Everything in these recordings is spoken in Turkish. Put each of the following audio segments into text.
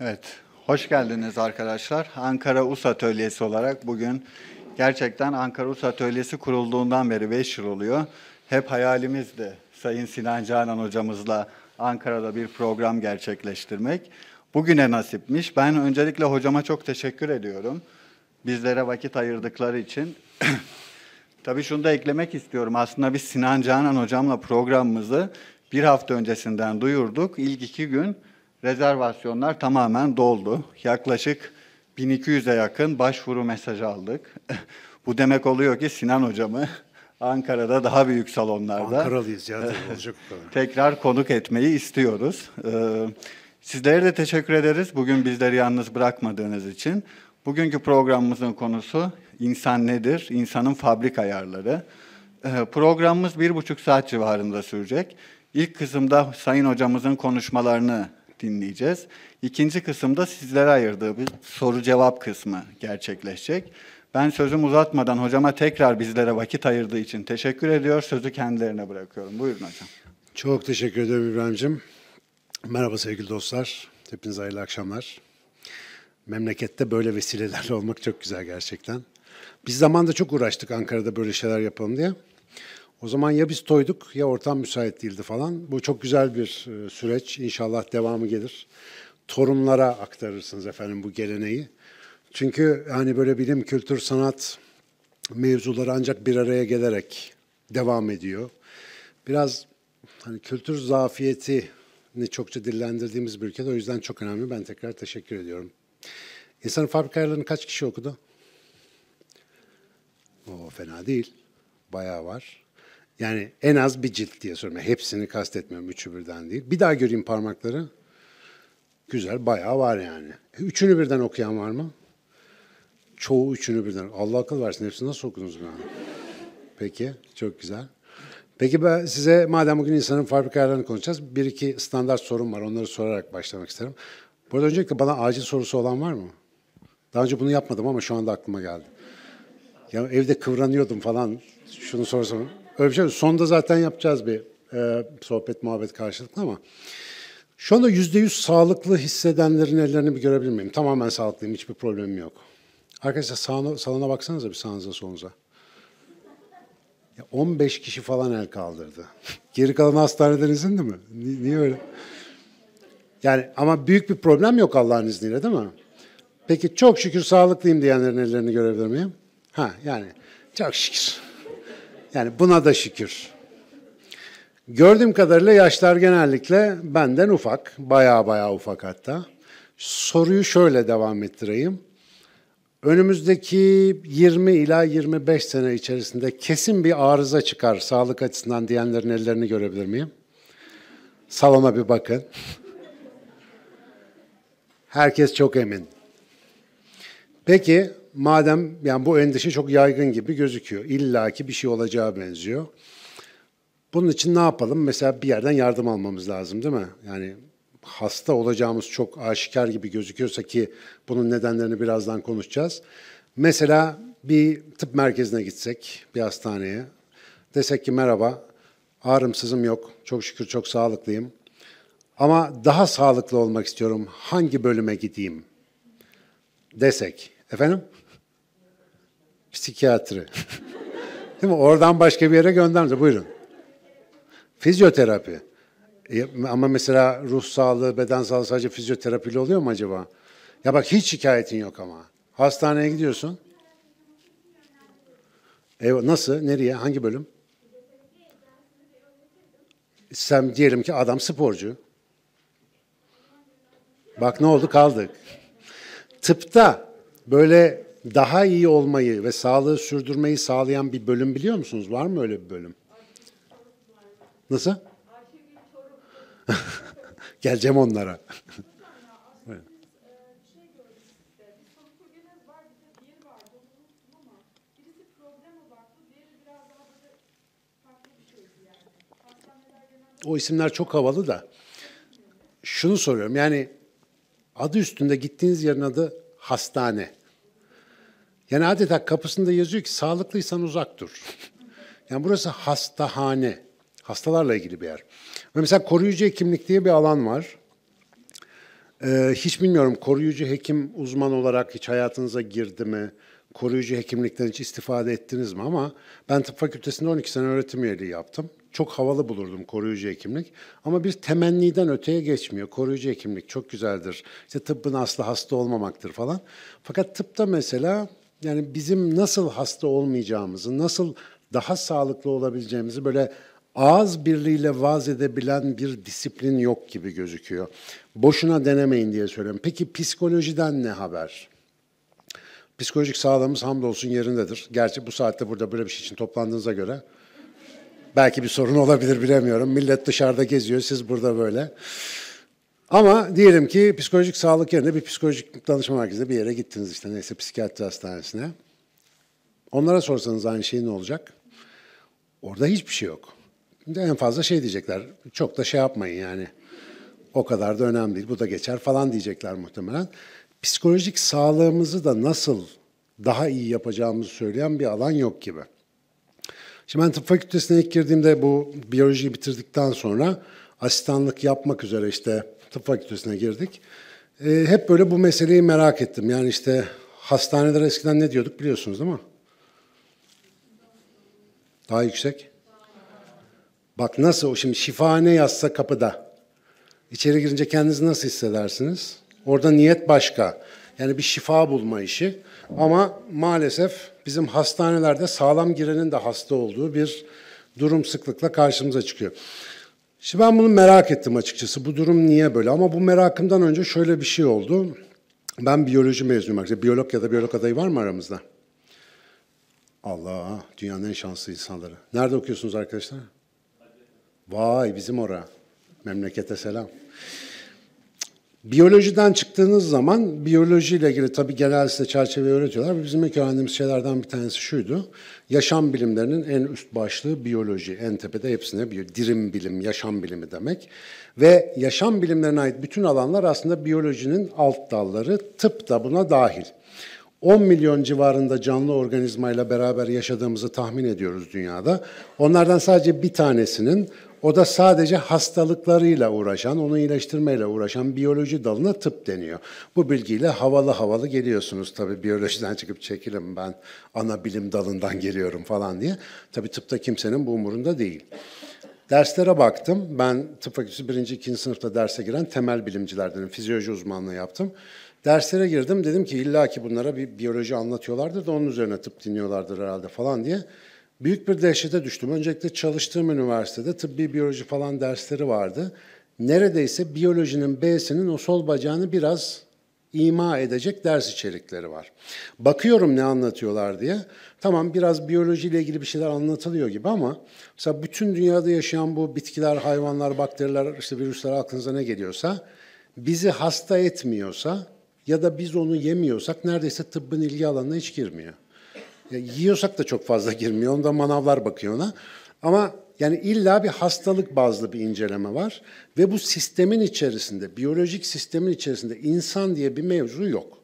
Evet, hoş geldiniz arkadaşlar. Ankara US Atölyesi olarak bugün gerçekten Ankara US Atölyesi kurulduğundan beri 5 yıl oluyor. Hep hayalimizdi Sayın Sinan Canan hocamızla Ankara'da bir program gerçekleştirmek. Bugüne nasipmiş. Ben öncelikle hocama çok teşekkür ediyorum. Bizlere vakit ayırdıkları için. Tabii şunu da eklemek istiyorum. Aslında biz Sinan Canan hocamla programımızı bir hafta öncesinden duyurduk. İlk iki gün rezervasyonlar tamamen doldu. Yaklaşık 1200'e yakın başvuru mesajı aldık. Bu demek oluyor ki Sinan hocamı Ankara'da daha büyük salonlarda Ankaralıyız ya tekrar konuk etmeyi istiyoruz. Ee, sizlere de teşekkür ederiz bugün bizleri yalnız bırakmadığınız için. Bugünkü programımızın konusu insan nedir? İnsanın fabrik ayarları. Ee, programımız bir buçuk saat civarında sürecek. İlk kısımda Sayın Hocamızın konuşmalarını dinleyeceğiz. İkinci kısımda sizlere ayırdığı bir soru cevap kısmı gerçekleşecek. Ben sözüm uzatmadan hocama tekrar bizlere vakit ayırdığı için teşekkür ediyor. Sözü kendilerine bırakıyorum. Buyurun hocam. Çok teşekkür ederim İbrahim'cim. Merhaba sevgili dostlar. Hepinize hayırlı akşamlar. Memlekette böyle vesilelerle olmak çok güzel gerçekten. Biz zamanda çok uğraştık Ankara'da böyle şeyler yapalım diye. O zaman ya biz toyduk ya ortam müsait değildi falan. Bu çok güzel bir e, süreç. İnşallah devamı gelir. Torunlara aktarırsınız efendim bu geleneği. Çünkü hani böyle bilim, kültür, sanat mevzuları ancak bir araya gelerek devam ediyor. Biraz hani kültür zafiyetini çokça dillendirdiğimiz bir ülkede o yüzden çok önemli. Ben tekrar teşekkür ediyorum. İnsanın fabrikalarını kaç kişi okudu? O fena değil. Bayağı var. Yani en az bir cilt diye soruyorum. Hepsini kastetmiyorum üçü birden değil. Bir daha göreyim parmakları. Güzel bayağı var yani. E, üçünü birden okuyan var mı? Çoğu üçünü birden. Allah akıl versin hepsini nasıl okudunuz bana? Peki çok güzel. Peki ben size madem bugün insanın fabrika ayarlarını konuşacağız. Bir iki standart sorum var onları sorarak başlamak isterim. Bu arada öncelikle bana acil sorusu olan var mı? Daha önce bunu yapmadım ama şu anda aklıma geldi. Ya evde kıvranıyordum falan. Şunu sorsam Öyle bir şey. Sonda zaten yapacağız bir e, sohbet muhabbet karşılıklı ama. Şu anda yüzde yüz sağlıklı hissedenlerin ellerini bir görebilir miyim? Tamamen sağlıklıyım, hiçbir problemim yok. Arkadaşlar sağına, salona baksanıza bir sağınıza solunuza. 15 kişi falan el kaldırdı. Geri kalan hastaneden izindi mi? niye öyle? Yani ama büyük bir problem yok Allah'ın izniyle değil mi? Peki çok şükür sağlıklıyım diyenlerin ellerini görebilir miyim? Ha yani çok şükür. Yani buna da şükür. Gördüğüm kadarıyla yaşlar genellikle benden ufak, baya baya ufak hatta. Soruyu şöyle devam ettireyim. Önümüzdeki 20 ila 25 sene içerisinde kesin bir arıza çıkar sağlık açısından diyenlerin ellerini görebilir miyim? Salona bir bakın. Herkes çok emin. Peki madem yani bu endişe çok yaygın gibi gözüküyor. İlla ki bir şey olacağı benziyor. Bunun için ne yapalım? Mesela bir yerden yardım almamız lazım değil mi? Yani hasta olacağımız çok aşikar gibi gözüküyorsa ki bunun nedenlerini birazdan konuşacağız. Mesela bir tıp merkezine gitsek, bir hastaneye. Desek ki merhaba, ağrım sızım yok, çok şükür çok sağlıklıyım. Ama daha sağlıklı olmak istiyorum, hangi bölüme gideyim desek. Efendim? psikiyatri. Değil mi? Oradan başka bir yere göndermiyor. Buyurun. Fizyoterapi. E, ama mesela ruh sağlığı, beden sağlığı sadece fizyoterapiyle oluyor mu acaba? Ya bak hiç şikayetin yok ama. Hastaneye gidiyorsun. Eyvah, nasıl? Nereye? Hangi bölüm? Sen diyelim ki adam sporcu. Bak ne oldu kaldık. Tıpta böyle daha iyi olmayı ve sağlığı sürdürmeyi sağlayan bir bölüm biliyor musunuz? Var mı öyle bir bölüm? Nasıl? Geleceğim onlara. o isimler çok havalı da. Şunu soruyorum yani adı üstünde gittiğiniz yerin adı hastane. Yani adeta kapısında yazıyor ki sağlıklıysan uzak dur. Yani burası hastahane. Hastalarla ilgili bir yer. Ve mesela koruyucu hekimlik diye bir alan var. Ee, hiç bilmiyorum koruyucu hekim uzman olarak hiç hayatınıza girdi mi? Koruyucu hekimlikten hiç istifade ettiniz mi? Ama ben tıp fakültesinde 12 sene öğretim üyeliği yaptım. Çok havalı bulurdum koruyucu hekimlik. Ama bir temenniden öteye geçmiyor. Koruyucu hekimlik çok güzeldir. İşte tıbbın aslı hasta olmamaktır falan. Fakat tıpta mesela yani bizim nasıl hasta olmayacağımızı, nasıl daha sağlıklı olabileceğimizi böyle ağız birliğiyle vaz edebilen bir disiplin yok gibi gözüküyor. Boşuna denemeyin diye söylüyorum. Peki psikolojiden ne haber? Psikolojik sağlığımız hamdolsun yerindedir. Gerçi bu saatte burada böyle bir şey için toplandığınıza göre belki bir sorun olabilir bilemiyorum. Millet dışarıda geziyor, siz burada böyle. Ama diyelim ki psikolojik sağlık yerine bir psikolojik danışma merkezine bir yere gittiniz işte neyse psikiyatri hastanesine. Onlara sorsanız aynı şey ne olacak? Orada hiçbir şey yok. En fazla şey diyecekler. Çok da şey yapmayın yani. O kadar da önemli değil. Bu da geçer falan diyecekler muhtemelen. Psikolojik sağlığımızı da nasıl daha iyi yapacağımızı söyleyen bir alan yok gibi. Şimdi ben tıp fakültesine ilk girdiğimde bu biyolojiyi bitirdikten sonra asistanlık yapmak üzere işte tıp fakültesine girdik. E, hep böyle bu meseleyi merak ettim. Yani işte hastaneler eskiden ne diyorduk biliyorsunuz değil mi? Daha yüksek. Bak nasıl o şimdi şifane yazsa kapıda. İçeri girince kendinizi nasıl hissedersiniz? Orada niyet başka. Yani bir şifa bulma işi. Ama maalesef bizim hastanelerde sağlam girenin de hasta olduğu bir durum sıklıkla karşımıza çıkıyor. Şimdi ben bunu merak ettim açıkçası. Bu durum niye böyle? Ama bu merakımdan önce şöyle bir şey oldu. Ben biyoloji mezunuyum. Biyolog ya da biyolog adayı var mı aramızda? Allah, dünyanın en şanslı insanları. Nerede okuyorsunuz arkadaşlar? Vay bizim ora. Memlekete selam. Biyolojiden çıktığınız zaman biyolojiyle ilgili tabi genel size çerçeve öğretiyorlar. Bizim ilk öğrendiğimiz şeylerden bir tanesi şuydu. Yaşam bilimlerinin en üst başlığı biyoloji. En tepede hepsine bir dirim bilim, yaşam bilimi demek. Ve yaşam bilimlerine ait bütün alanlar aslında biyolojinin alt dalları. Tıp da buna dahil. 10 milyon civarında canlı organizmayla beraber yaşadığımızı tahmin ediyoruz dünyada. Onlardan sadece bir tanesinin o da sadece hastalıklarıyla uğraşan, onu iyileştirmeyle uğraşan biyoloji dalına tıp deniyor. Bu bilgiyle havalı havalı geliyorsunuz tabii biyolojiden çıkıp çekilim ben ana bilim dalından geliyorum falan diye. Tabii tıpta kimsenin bu umurunda değil. Derslere baktım. Ben tıp fakültesi birinci, ikinci sınıfta derse giren temel bilimcilerdenim. Fizyoloji uzmanlığı yaptım. Derslere girdim dedim ki illa ki bunlara bir biyoloji anlatıyorlardır da onun üzerine tıp dinliyorlardır herhalde falan diye. Büyük bir dehşete düştüm. Öncelikle çalıştığım üniversitede tıbbi biyoloji falan dersleri vardı. Neredeyse biyolojinin B'sinin o sol bacağını biraz ima edecek ders içerikleri var. Bakıyorum ne anlatıyorlar diye. Tamam biraz biyolojiyle ilgili bir şeyler anlatılıyor gibi ama mesela bütün dünyada yaşayan bu bitkiler, hayvanlar, bakteriler, işte virüsler aklınıza ne geliyorsa bizi hasta etmiyorsa ya da biz onu yemiyorsak neredeyse tıbbın ilgi alanına hiç girmiyor. Ya yiyorsak da çok fazla girmiyor. Onda manavlar bakıyor ona. Ama yani illa bir hastalık bazlı bir inceleme var ve bu sistemin içerisinde, biyolojik sistemin içerisinde insan diye bir mevzu yok.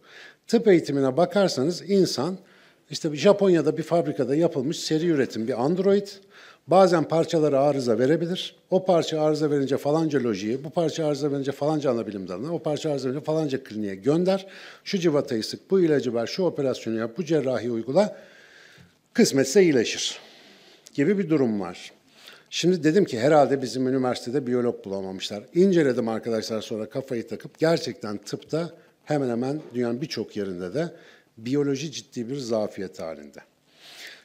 Tıp eğitimine bakarsanız insan işte Japonya'da bir fabrikada yapılmış seri üretim bir android. Bazen parçaları arıza verebilir. O parça arıza verince falanca lojiye, bu parça arıza verince falanca ana dalına, o parça arıza verince falanca kliniğe gönder. Şu civatayı sık, bu ilacı ver, şu operasyonu yap, bu cerrahi uygula. Kısmetse iyileşir gibi bir durum var. Şimdi dedim ki herhalde bizim üniversitede biyolog bulamamışlar. İnceledim arkadaşlar sonra kafayı takıp gerçekten tıpta hemen hemen dünyanın birçok yerinde de biyoloji ciddi bir zafiyet halinde.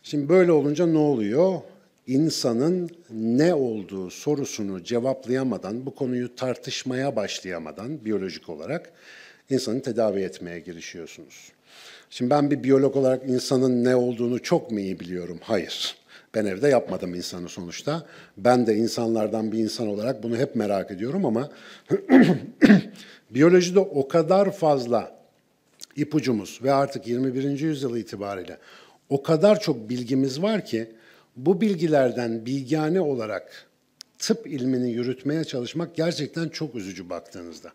Şimdi böyle olunca ne oluyor? insanın ne olduğu sorusunu cevaplayamadan, bu konuyu tartışmaya başlayamadan biyolojik olarak insanı tedavi etmeye girişiyorsunuz. Şimdi ben bir biyolog olarak insanın ne olduğunu çok mu iyi biliyorum? Hayır. Ben evde yapmadım insanı sonuçta. Ben de insanlardan bir insan olarak bunu hep merak ediyorum ama biyolojide o kadar fazla ipucumuz ve artık 21. yüzyıl itibariyle o kadar çok bilgimiz var ki bu bilgilerden bilgane olarak tıp ilmini yürütmeye çalışmak gerçekten çok üzücü baktığınızda.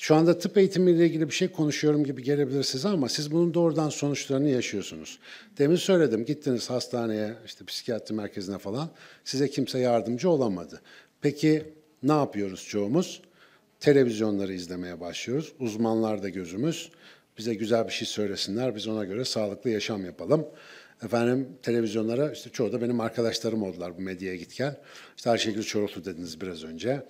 Şu anda tıp eğitimiyle ilgili bir şey konuşuyorum gibi gelebilir size ama siz bunun doğrudan sonuçlarını yaşıyorsunuz. Demin söyledim gittiniz hastaneye, işte psikiyatri merkezine falan size kimse yardımcı olamadı. Peki ne yapıyoruz çoğumuz? Televizyonları izlemeye başlıyoruz. Uzmanlar da gözümüz. Bize güzel bir şey söylesinler, biz ona göre sağlıklı yaşam yapalım. Efendim televizyonlara işte çoğu da benim arkadaşlarım oldular bu medyaya gitken. İşte şekilde Çoruklu dediniz biraz önce.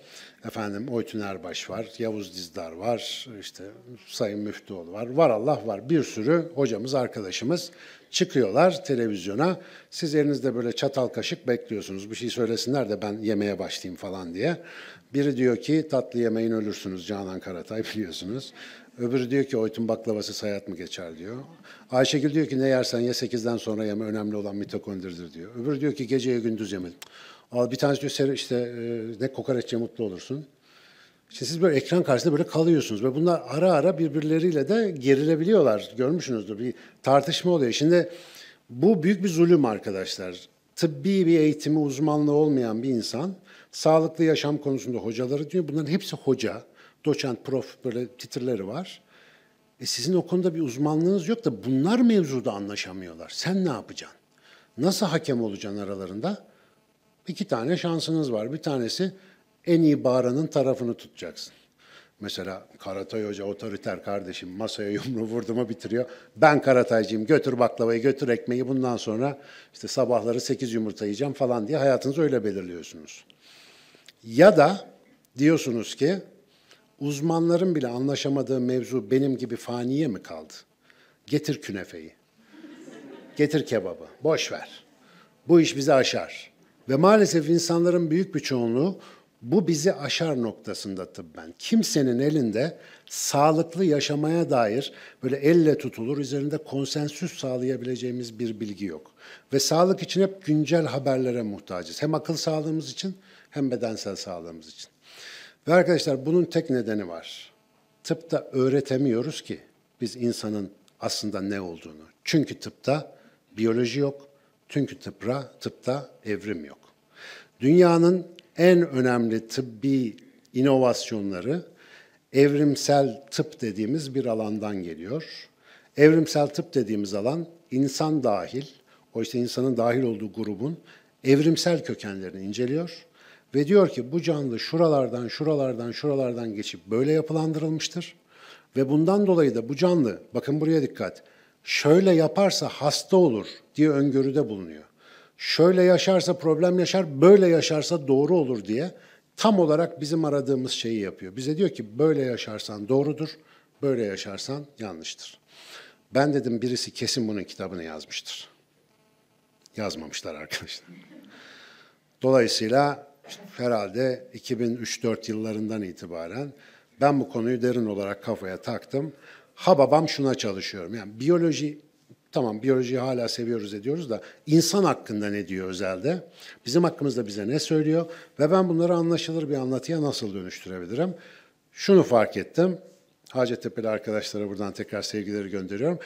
Efendim Oytun Erbaş var, Yavuz Dizdar var, işte Sayın Müftüoğlu var. Var Allah var bir sürü hocamız, arkadaşımız çıkıyorlar televizyona. Siz elinizde böyle çatal kaşık bekliyorsunuz. Bir şey söylesinler de ben yemeye başlayayım falan diye. Biri diyor ki tatlı yemeğin ölürsünüz Canan Karatay biliyorsunuz. Öbürü diyor ki Oytun baklavası hayat mı geçer diyor. Ayşegül diyor ki ne yersen ye 8'den sonra yeme önemli olan mitokondridir diyor. Öbürü diyor ki geceye gündüz yeme. Al bir tanesi diyor işte e, ne kokoreç ye mutlu olursun. İşte siz böyle ekran karşısında böyle kalıyorsunuz ve bunlar ara ara birbirleriyle de gerilebiliyorlar. Görmüşsünüzdür bir tartışma oluyor. Şimdi bu büyük bir zulüm arkadaşlar. Tıbbi bir eğitimi uzmanlığı olmayan bir insan sağlıklı yaşam konusunda hocaları diyor. Bunların hepsi hoca doçent, prof böyle titirleri var. E sizin o konuda bir uzmanlığınız yok da bunlar mevzuda anlaşamıyorlar. Sen ne yapacaksın? Nasıl hakem olacaksın aralarında? İki tane şansınız var. Bir tanesi en iyi bağıranın tarafını tutacaksın. Mesela Karatay Hoca otoriter kardeşim masaya yumruğu vurdu mu bitiriyor. Ben Karataycıyım götür baklavayı götür ekmeği bundan sonra işte sabahları sekiz yumurta yiyeceğim falan diye hayatınızı öyle belirliyorsunuz. Ya da diyorsunuz ki Uzmanların bile anlaşamadığı mevzu benim gibi faniye mi kaldı? Getir künefeyi. Getir kebabı. Boş ver. Bu iş bizi aşar. Ve maalesef insanların büyük bir çoğunluğu bu bizi aşar noktasında tıbben. Kimsenin elinde sağlıklı yaşamaya dair böyle elle tutulur, üzerinde konsensüs sağlayabileceğimiz bir bilgi yok. Ve sağlık için hep güncel haberlere muhtacız. Hem akıl sağlığımız için hem bedensel sağlığımız için. Ve arkadaşlar bunun tek nedeni var. Tıpta öğretemiyoruz ki biz insanın aslında ne olduğunu. Çünkü tıpta biyoloji yok, çünkü tıpra, tıpta evrim yok. Dünyanın en önemli tıbbi inovasyonları evrimsel tıp dediğimiz bir alandan geliyor. Evrimsel tıp dediğimiz alan insan dahil, o işte insanın dahil olduğu grubun evrimsel kökenlerini inceliyor ve diyor ki bu canlı şuralardan, şuralardan, şuralardan geçip böyle yapılandırılmıştır. Ve bundan dolayı da bu canlı, bakın buraya dikkat, şöyle yaparsa hasta olur diye öngörüde bulunuyor. Şöyle yaşarsa problem yaşar, böyle yaşarsa doğru olur diye tam olarak bizim aradığımız şeyi yapıyor. Bize diyor ki böyle yaşarsan doğrudur, böyle yaşarsan yanlıştır. Ben dedim birisi kesin bunun kitabını yazmıştır. Yazmamışlar arkadaşlar. Dolayısıyla işte herhalde 2003-4 yıllarından itibaren ben bu konuyu derin olarak kafaya taktım. Ha babam şuna çalışıyorum. Yani biyoloji tamam biyolojiyi hala seviyoruz ediyoruz da insan hakkında ne diyor özelde? Bizim hakkımızda bize ne söylüyor? Ve ben bunları anlaşılır bir anlatıya nasıl dönüştürebilirim? Şunu fark ettim. Hacettepe'li arkadaşlara buradan tekrar sevgileri gönderiyorum.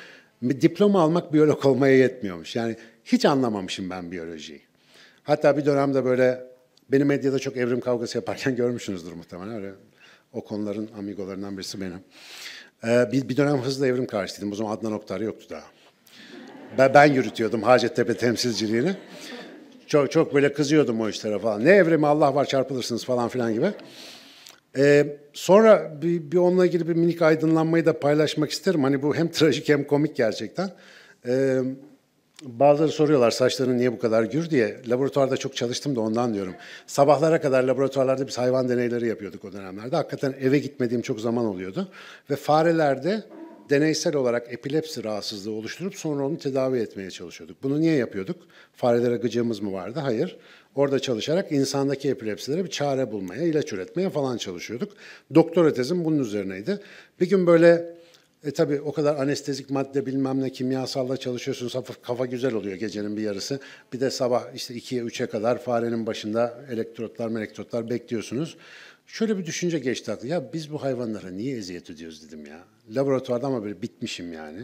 Diploma almak biyolog olmaya yetmiyormuş. Yani hiç anlamamışım ben biyolojiyi. Hatta bir dönemde böyle Beni medyada çok evrim kavgası yaparken görmüşsünüzdür muhtemelen. Öyle o konuların amigolarından birisi benim. Ee, bir, bir dönem hızlı evrim karşıydım. O zaman Adnan Oktar yoktu daha. Ben, ben yürütüyordum Hacettepe temsilciliğini. Çok, çok böyle kızıyordum o işlere falan. Ne evrimi Allah var çarpılırsınız falan filan gibi. Ee, sonra bir, bir onunla ilgili bir minik aydınlanmayı da paylaşmak isterim. Hani bu hem trajik hem komik gerçekten. Ee, Bazıları soruyorlar saçların niye bu kadar gür diye. Laboratuvarda çok çalıştım da ondan diyorum. Sabahlara kadar laboratuvarlarda biz hayvan deneyleri yapıyorduk o dönemlerde. Hakikaten eve gitmediğim çok zaman oluyordu. Ve farelerde deneysel olarak epilepsi rahatsızlığı oluşturup sonra onu tedavi etmeye çalışıyorduk. Bunu niye yapıyorduk? Farelere gıcığımız mı vardı? Hayır. Orada çalışarak insandaki epilepsilere bir çare bulmaya, ilaç üretmeye falan çalışıyorduk. Doktora tezim bunun üzerineydi. Bir gün böyle e tabii o kadar anestezik madde bilmem ne kimyasalla çalışıyorsun hafif kafa güzel oluyor gecenin bir yarısı. Bir de sabah işte 2'ye 3'e kadar farenin başında elektrotlar elektrotlar bekliyorsunuz. Şöyle bir düşünce geçti aklı. Ya biz bu hayvanlara niye eziyet ediyoruz dedim ya. Laboratuvarda ama böyle bitmişim yani.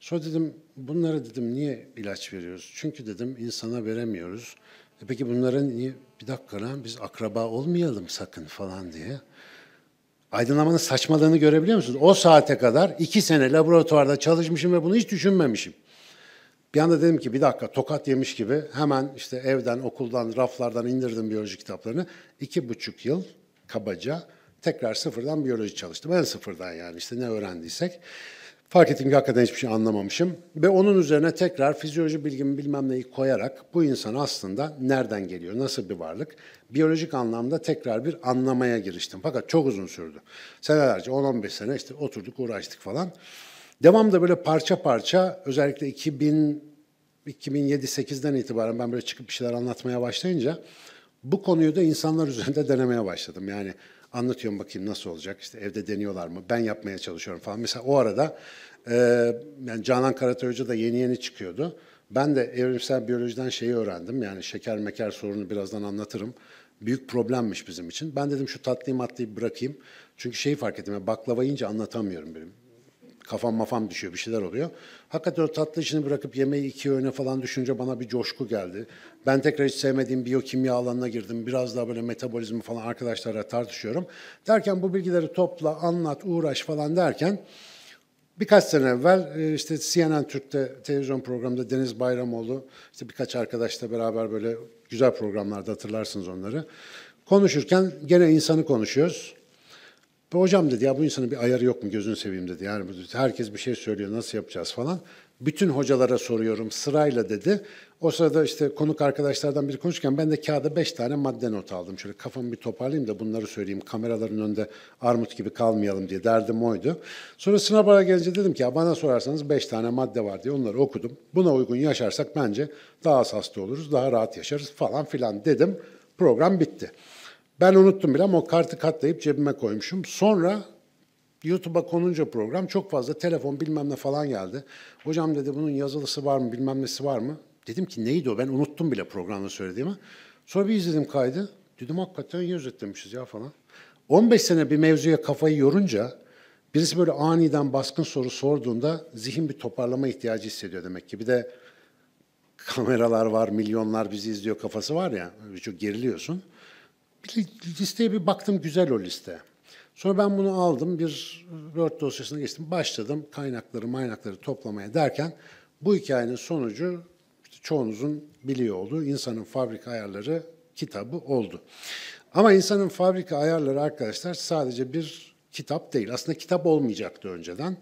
Sonra dedim bunlara dedim niye ilaç veriyoruz? Çünkü dedim insana veremiyoruz. E peki bunlara niye bir dakika lan biz akraba olmayalım sakın falan diye aydınlamanın saçmalığını görebiliyor musunuz? O saate kadar iki sene laboratuvarda çalışmışım ve bunu hiç düşünmemişim. Bir anda dedim ki bir dakika tokat yemiş gibi hemen işte evden, okuldan, raflardan indirdim biyoloji kitaplarını. İki buçuk yıl kabaca tekrar sıfırdan biyoloji çalıştım. En sıfırdan yani işte ne öğrendiysek. Fark ettim ki hakikaten hiçbir şey anlamamışım. Ve onun üzerine tekrar fizyoloji bilgimi bilmem neyi koyarak bu insan aslında nereden geliyor, nasıl bir varlık? Biyolojik anlamda tekrar bir anlamaya giriştim. Fakat çok uzun sürdü. Senelerce 10-15 sene işte oturduk uğraştık falan. Devamda böyle parça parça özellikle 2000 2007-8'den itibaren ben böyle çıkıp bir şeyler anlatmaya başlayınca bu konuyu da insanlar üzerinde denemeye başladım. Yani Anlatıyorum bakayım nasıl olacak, işte evde deniyorlar mı, ben yapmaya çalışıyorum falan. Mesela o arada e, yani Canan Karatay Hoca da yeni yeni çıkıyordu. Ben de evrimsel biyolojiden şeyi öğrendim. Yani şeker meker sorunu birazdan anlatırım. Büyük problemmiş bizim için. Ben dedim şu tatlıyı matlıyı bırakayım. Çünkü şeyi fark ettim. Yani baklava yiyince anlatamıyorum benim kafam mafam düşüyor bir şeyler oluyor. Hakikaten o tatlı işini bırakıp yemeği iki öğüne falan düşünce bana bir coşku geldi. Ben tekrar hiç sevmediğim biyokimya alanına girdim. Biraz daha böyle metabolizmi falan arkadaşlarla tartışıyorum. Derken bu bilgileri topla, anlat, uğraş falan derken Birkaç sene evvel e, işte CNN Türk'te televizyon programında Deniz Bayramoğlu işte birkaç arkadaşla beraber böyle güzel programlarda hatırlarsınız onları. Konuşurken gene insanı konuşuyoruz. Ve hocam dedi ya bu insanın bir ayarı yok mu gözünü seveyim dedi. Yani herkes bir şey söylüyor nasıl yapacağız falan. Bütün hocalara soruyorum sırayla dedi. O sırada işte konuk arkadaşlardan biri konuşurken ben de kağıda beş tane madde not aldım. Şöyle kafamı bir toparlayayım da bunları söyleyeyim. Kameraların önünde armut gibi kalmayalım diye derdim oydu. Sonra sınavlara gelince dedim ki ya bana sorarsanız beş tane madde var diye onları okudum. Buna uygun yaşarsak bence daha az hasta oluruz, daha rahat yaşarız falan filan dedim. Program bitti. Ben unuttum bile ama o kartı katlayıp cebime koymuşum. Sonra YouTube'a konunca program çok fazla telefon bilmem ne falan geldi. Hocam dedi bunun yazılısı var mı bilmem nesi var mı? Dedim ki neydi o ben unuttum bile programda söylediğimi. Sonra bir izledim kaydı. Dedim hakikaten iyi özetlemişiz ya falan. 15 sene bir mevzuya kafayı yorunca birisi böyle aniden baskın soru sorduğunda zihin bir toparlama ihtiyacı hissediyor demek ki. Bir de kameralar var, milyonlar bizi izliyor kafası var ya, çok geriliyorsun listeye bir baktım güzel o liste. Sonra ben bunu aldım bir Word dosyasına geçtim. Başladım kaynakları maynakları toplamaya derken bu hikayenin sonucu işte çoğunuzun biliyor olduğu insanın fabrika ayarları kitabı oldu. Ama insanın fabrika ayarları arkadaşlar sadece bir kitap değil. Aslında kitap olmayacaktı önceden.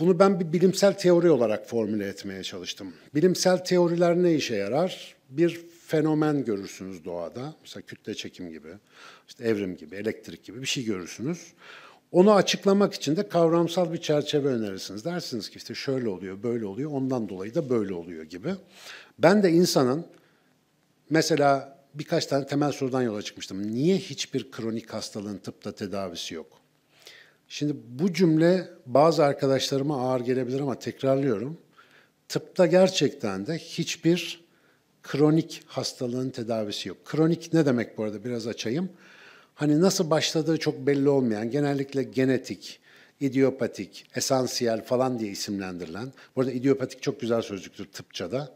Bunu ben bir bilimsel teori olarak formüle etmeye çalıştım. Bilimsel teoriler ne işe yarar? Bir fenomen görürsünüz doğada. Mesela kütle çekim gibi, işte evrim gibi, elektrik gibi bir şey görürsünüz. Onu açıklamak için de kavramsal bir çerçeve önerirsiniz. Dersiniz ki işte şöyle oluyor, böyle oluyor, ondan dolayı da böyle oluyor gibi. Ben de insanın mesela birkaç tane temel sorudan yola çıkmıştım. Niye hiçbir kronik hastalığın tıpta tedavisi yok? Şimdi bu cümle bazı arkadaşlarıma ağır gelebilir ama tekrarlıyorum. Tıpta gerçekten de hiçbir kronik hastalığın tedavisi yok. Kronik ne demek bu arada biraz açayım. Hani nasıl başladığı çok belli olmayan, genellikle genetik, idiopatik, esansiyel falan diye isimlendirilen. Bu arada idiopatik çok güzel sözcüktür tıpçada.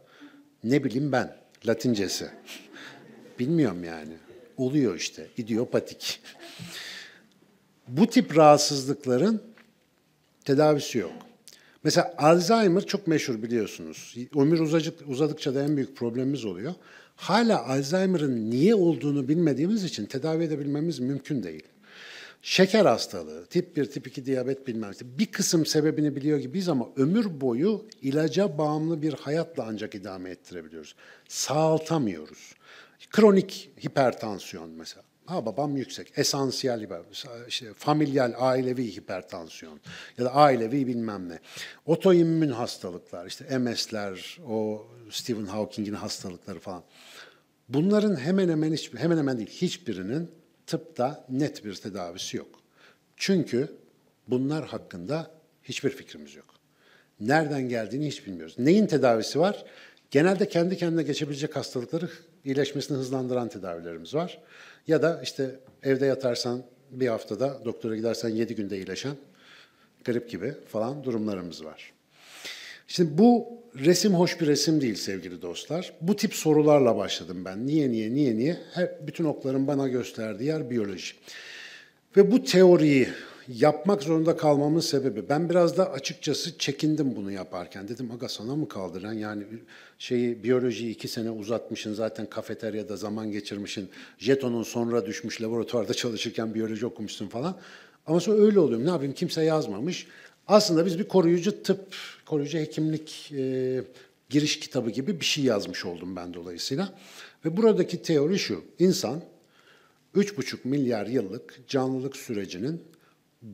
Ne bileyim ben, latincesi. Bilmiyorum yani. Oluyor işte, idiopatik. bu tip rahatsızlıkların tedavisi yok. Mesela Alzheimer çok meşhur biliyorsunuz. Ömür uzadık, uzadıkça da en büyük problemimiz oluyor. Hala Alzheimer'ın niye olduğunu bilmediğimiz için tedavi edebilmemiz mümkün değil. Şeker hastalığı, tip 1, tip 2 diyabet bilmem bir kısım sebebini biliyor gibiyiz ama ömür boyu ilaca bağımlı bir hayatla ancak idame ettirebiliyoruz. Sağaltamıyoruz. Kronik hipertansiyon mesela Ha babam yüksek. Esansiyel hiper, işte familyal ailevi hipertansiyon ya da ailevi bilmem ne. Otoimmün hastalıklar, işte MS'ler, o Stephen Hawking'in hastalıkları falan. Bunların hemen hemen hiç, hemen hemen değil hiçbirinin tıpta net bir tedavisi yok. Çünkü bunlar hakkında hiçbir fikrimiz yok. Nereden geldiğini hiç bilmiyoruz. Neyin tedavisi var? Genelde kendi kendine geçebilecek hastalıkları iyileşmesini hızlandıran tedavilerimiz var. Ya da işte evde yatarsan bir haftada doktora gidersen yedi günde iyileşen grip gibi falan durumlarımız var. Şimdi bu resim hoş bir resim değil sevgili dostlar. Bu tip sorularla başladım ben. Niye niye niye niye? Her, bütün okların bana gösterdiği yer biyoloji. Ve bu teoriyi yapmak zorunda kalmamın sebebi. Ben biraz da açıkçası çekindim bunu yaparken. Dedim aga sana mı kaldıran yani şeyi biyolojiyi iki sene uzatmışsın zaten kafeteryada zaman geçirmişsin. Jetonun sonra düşmüş laboratuvarda çalışırken biyoloji okumuşsun falan. Ama sonra öyle oluyor. Ne yapayım kimse yazmamış. Aslında biz bir koruyucu tıp, koruyucu hekimlik e, giriş kitabı gibi bir şey yazmış oldum ben dolayısıyla. Ve buradaki teori şu. İnsan 3,5 milyar yıllık canlılık sürecinin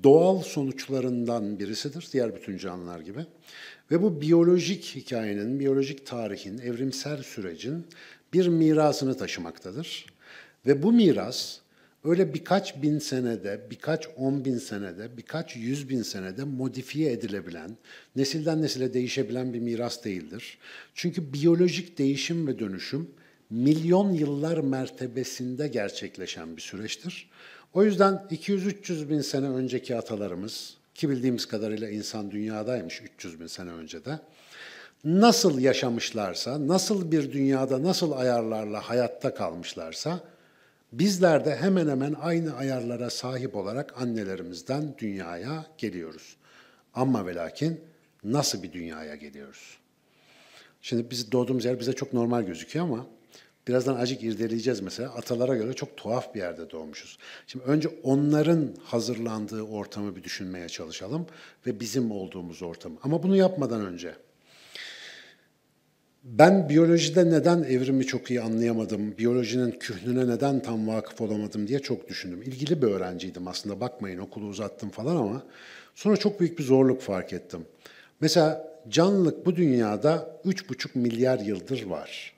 doğal sonuçlarından birisidir diğer bütün canlılar gibi. Ve bu biyolojik hikayenin, biyolojik tarihin, evrimsel sürecin bir mirasını taşımaktadır. Ve bu miras öyle birkaç bin senede, birkaç on bin senede, birkaç yüz bin senede modifiye edilebilen, nesilden nesile değişebilen bir miras değildir. Çünkü biyolojik değişim ve dönüşüm milyon yıllar mertebesinde gerçekleşen bir süreçtir o yüzden 200-300 bin sene önceki atalarımız, ki bildiğimiz kadarıyla insan dünyadaymış 300 bin sene önce de, nasıl yaşamışlarsa, nasıl bir dünyada, nasıl ayarlarla hayatta kalmışlarsa, bizler de hemen hemen aynı ayarlara sahip olarak annelerimizden dünyaya geliyoruz. Ama ve lakin nasıl bir dünyaya geliyoruz? Şimdi biz doğduğumuz yer bize çok normal gözüküyor ama Birazdan acık irdeleyeceğiz mesela. Atalara göre çok tuhaf bir yerde doğmuşuz. Şimdi önce onların hazırlandığı ortamı bir düşünmeye çalışalım ve bizim olduğumuz ortamı. Ama bunu yapmadan önce ben biyolojide neden evrimi çok iyi anlayamadım, biyolojinin kühnüne neden tam vakıf olamadım diye çok düşündüm. İlgili bir öğrenciydim aslında bakmayın okulu uzattım falan ama sonra çok büyük bir zorluk fark ettim. Mesela canlılık bu dünyada 3,5 milyar yıldır var.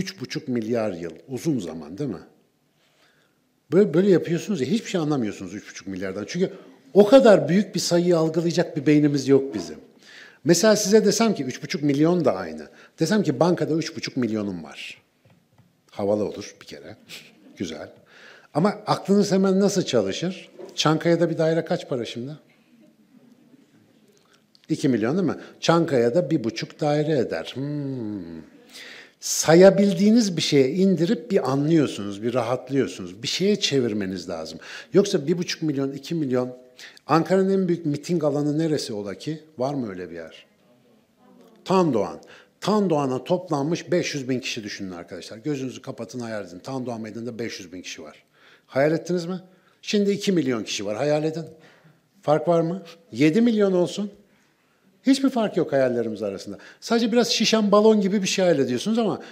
3,5 milyar yıl uzun zaman değil mi? Böyle, böyle yapıyorsunuz ya hiçbir şey anlamıyorsunuz 3,5 milyardan. Çünkü o kadar büyük bir sayıyı algılayacak bir beynimiz yok bizim. Mesela size desem ki 3,5 milyon da aynı. Desem ki bankada 3,5 milyonum var. Havalı olur bir kere. Güzel. Ama aklınız hemen nasıl çalışır? Çankaya'da bir daire kaç para şimdi? 2 milyon değil mi? Çankaya'da bir buçuk daire eder. Hmm sayabildiğiniz bir şeye indirip bir anlıyorsunuz, bir rahatlıyorsunuz. Bir şeye çevirmeniz lazım. Yoksa bir buçuk milyon, iki milyon, Ankara'nın en büyük miting alanı neresi ola ki? Var mı öyle bir yer? Tan Doğan. Tan Doğan'a toplanmış 500 bin kişi düşünün arkadaşlar. Gözünüzü kapatın hayal edin. Tan Doğan Meydanı'nda 500 bin kişi var. Hayal ettiniz mi? Şimdi 2 milyon kişi var. Hayal edin. Fark var mı? 7 milyon olsun. Hiçbir fark yok hayallerimiz arasında. Sadece biraz şişen balon gibi bir şey hayal ediyorsunuz ama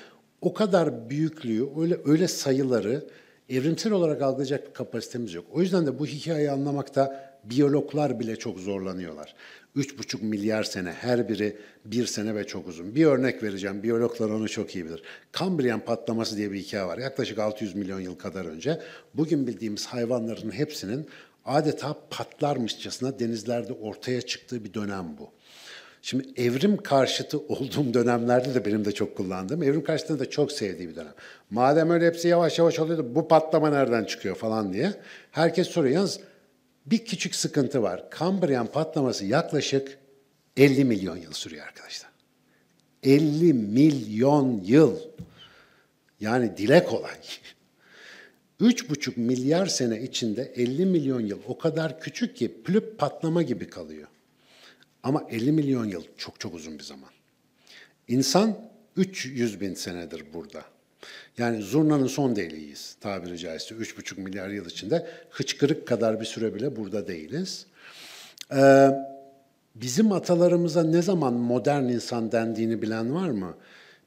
o kadar büyüklüğü, öyle öyle sayıları evrimsel olarak algılayacak bir kapasitemiz yok. O yüzden de bu hikayeyi anlamakta biyologlar bile çok zorlanıyorlar. 3,5 milyar sene her biri bir sene ve çok uzun. Bir örnek vereceğim. Biyologlar onu çok iyi bilir. Kambriyen patlaması diye bir hikaye var. Yaklaşık 600 milyon yıl kadar önce bugün bildiğimiz hayvanların hepsinin adeta patlarmışçasına denizlerde ortaya çıktığı bir dönem bu. Şimdi evrim karşıtı olduğum dönemlerde de benim de çok kullandığım, evrim karşıtını da çok sevdiği bir dönem. Madem öyle hepsi yavaş yavaş oluyordu, bu patlama nereden çıkıyor falan diye. Herkes soruyor. Yalnız bir küçük sıkıntı var. Kambriyan patlaması yaklaşık 50 milyon yıl sürüyor arkadaşlar. 50 milyon yıl. Yani dile kolay. 3,5 milyar sene içinde 50 milyon yıl o kadar küçük ki plüp patlama gibi kalıyor. Ama 50 milyon yıl çok çok uzun bir zaman. İnsan 300 bin senedir burada. Yani zurnanın son deliğiyiz tabiri caizse. 3,5 milyar yıl içinde hıçkırık kadar bir süre bile burada değiliz. Ee, bizim atalarımıza ne zaman modern insan dendiğini bilen var mı?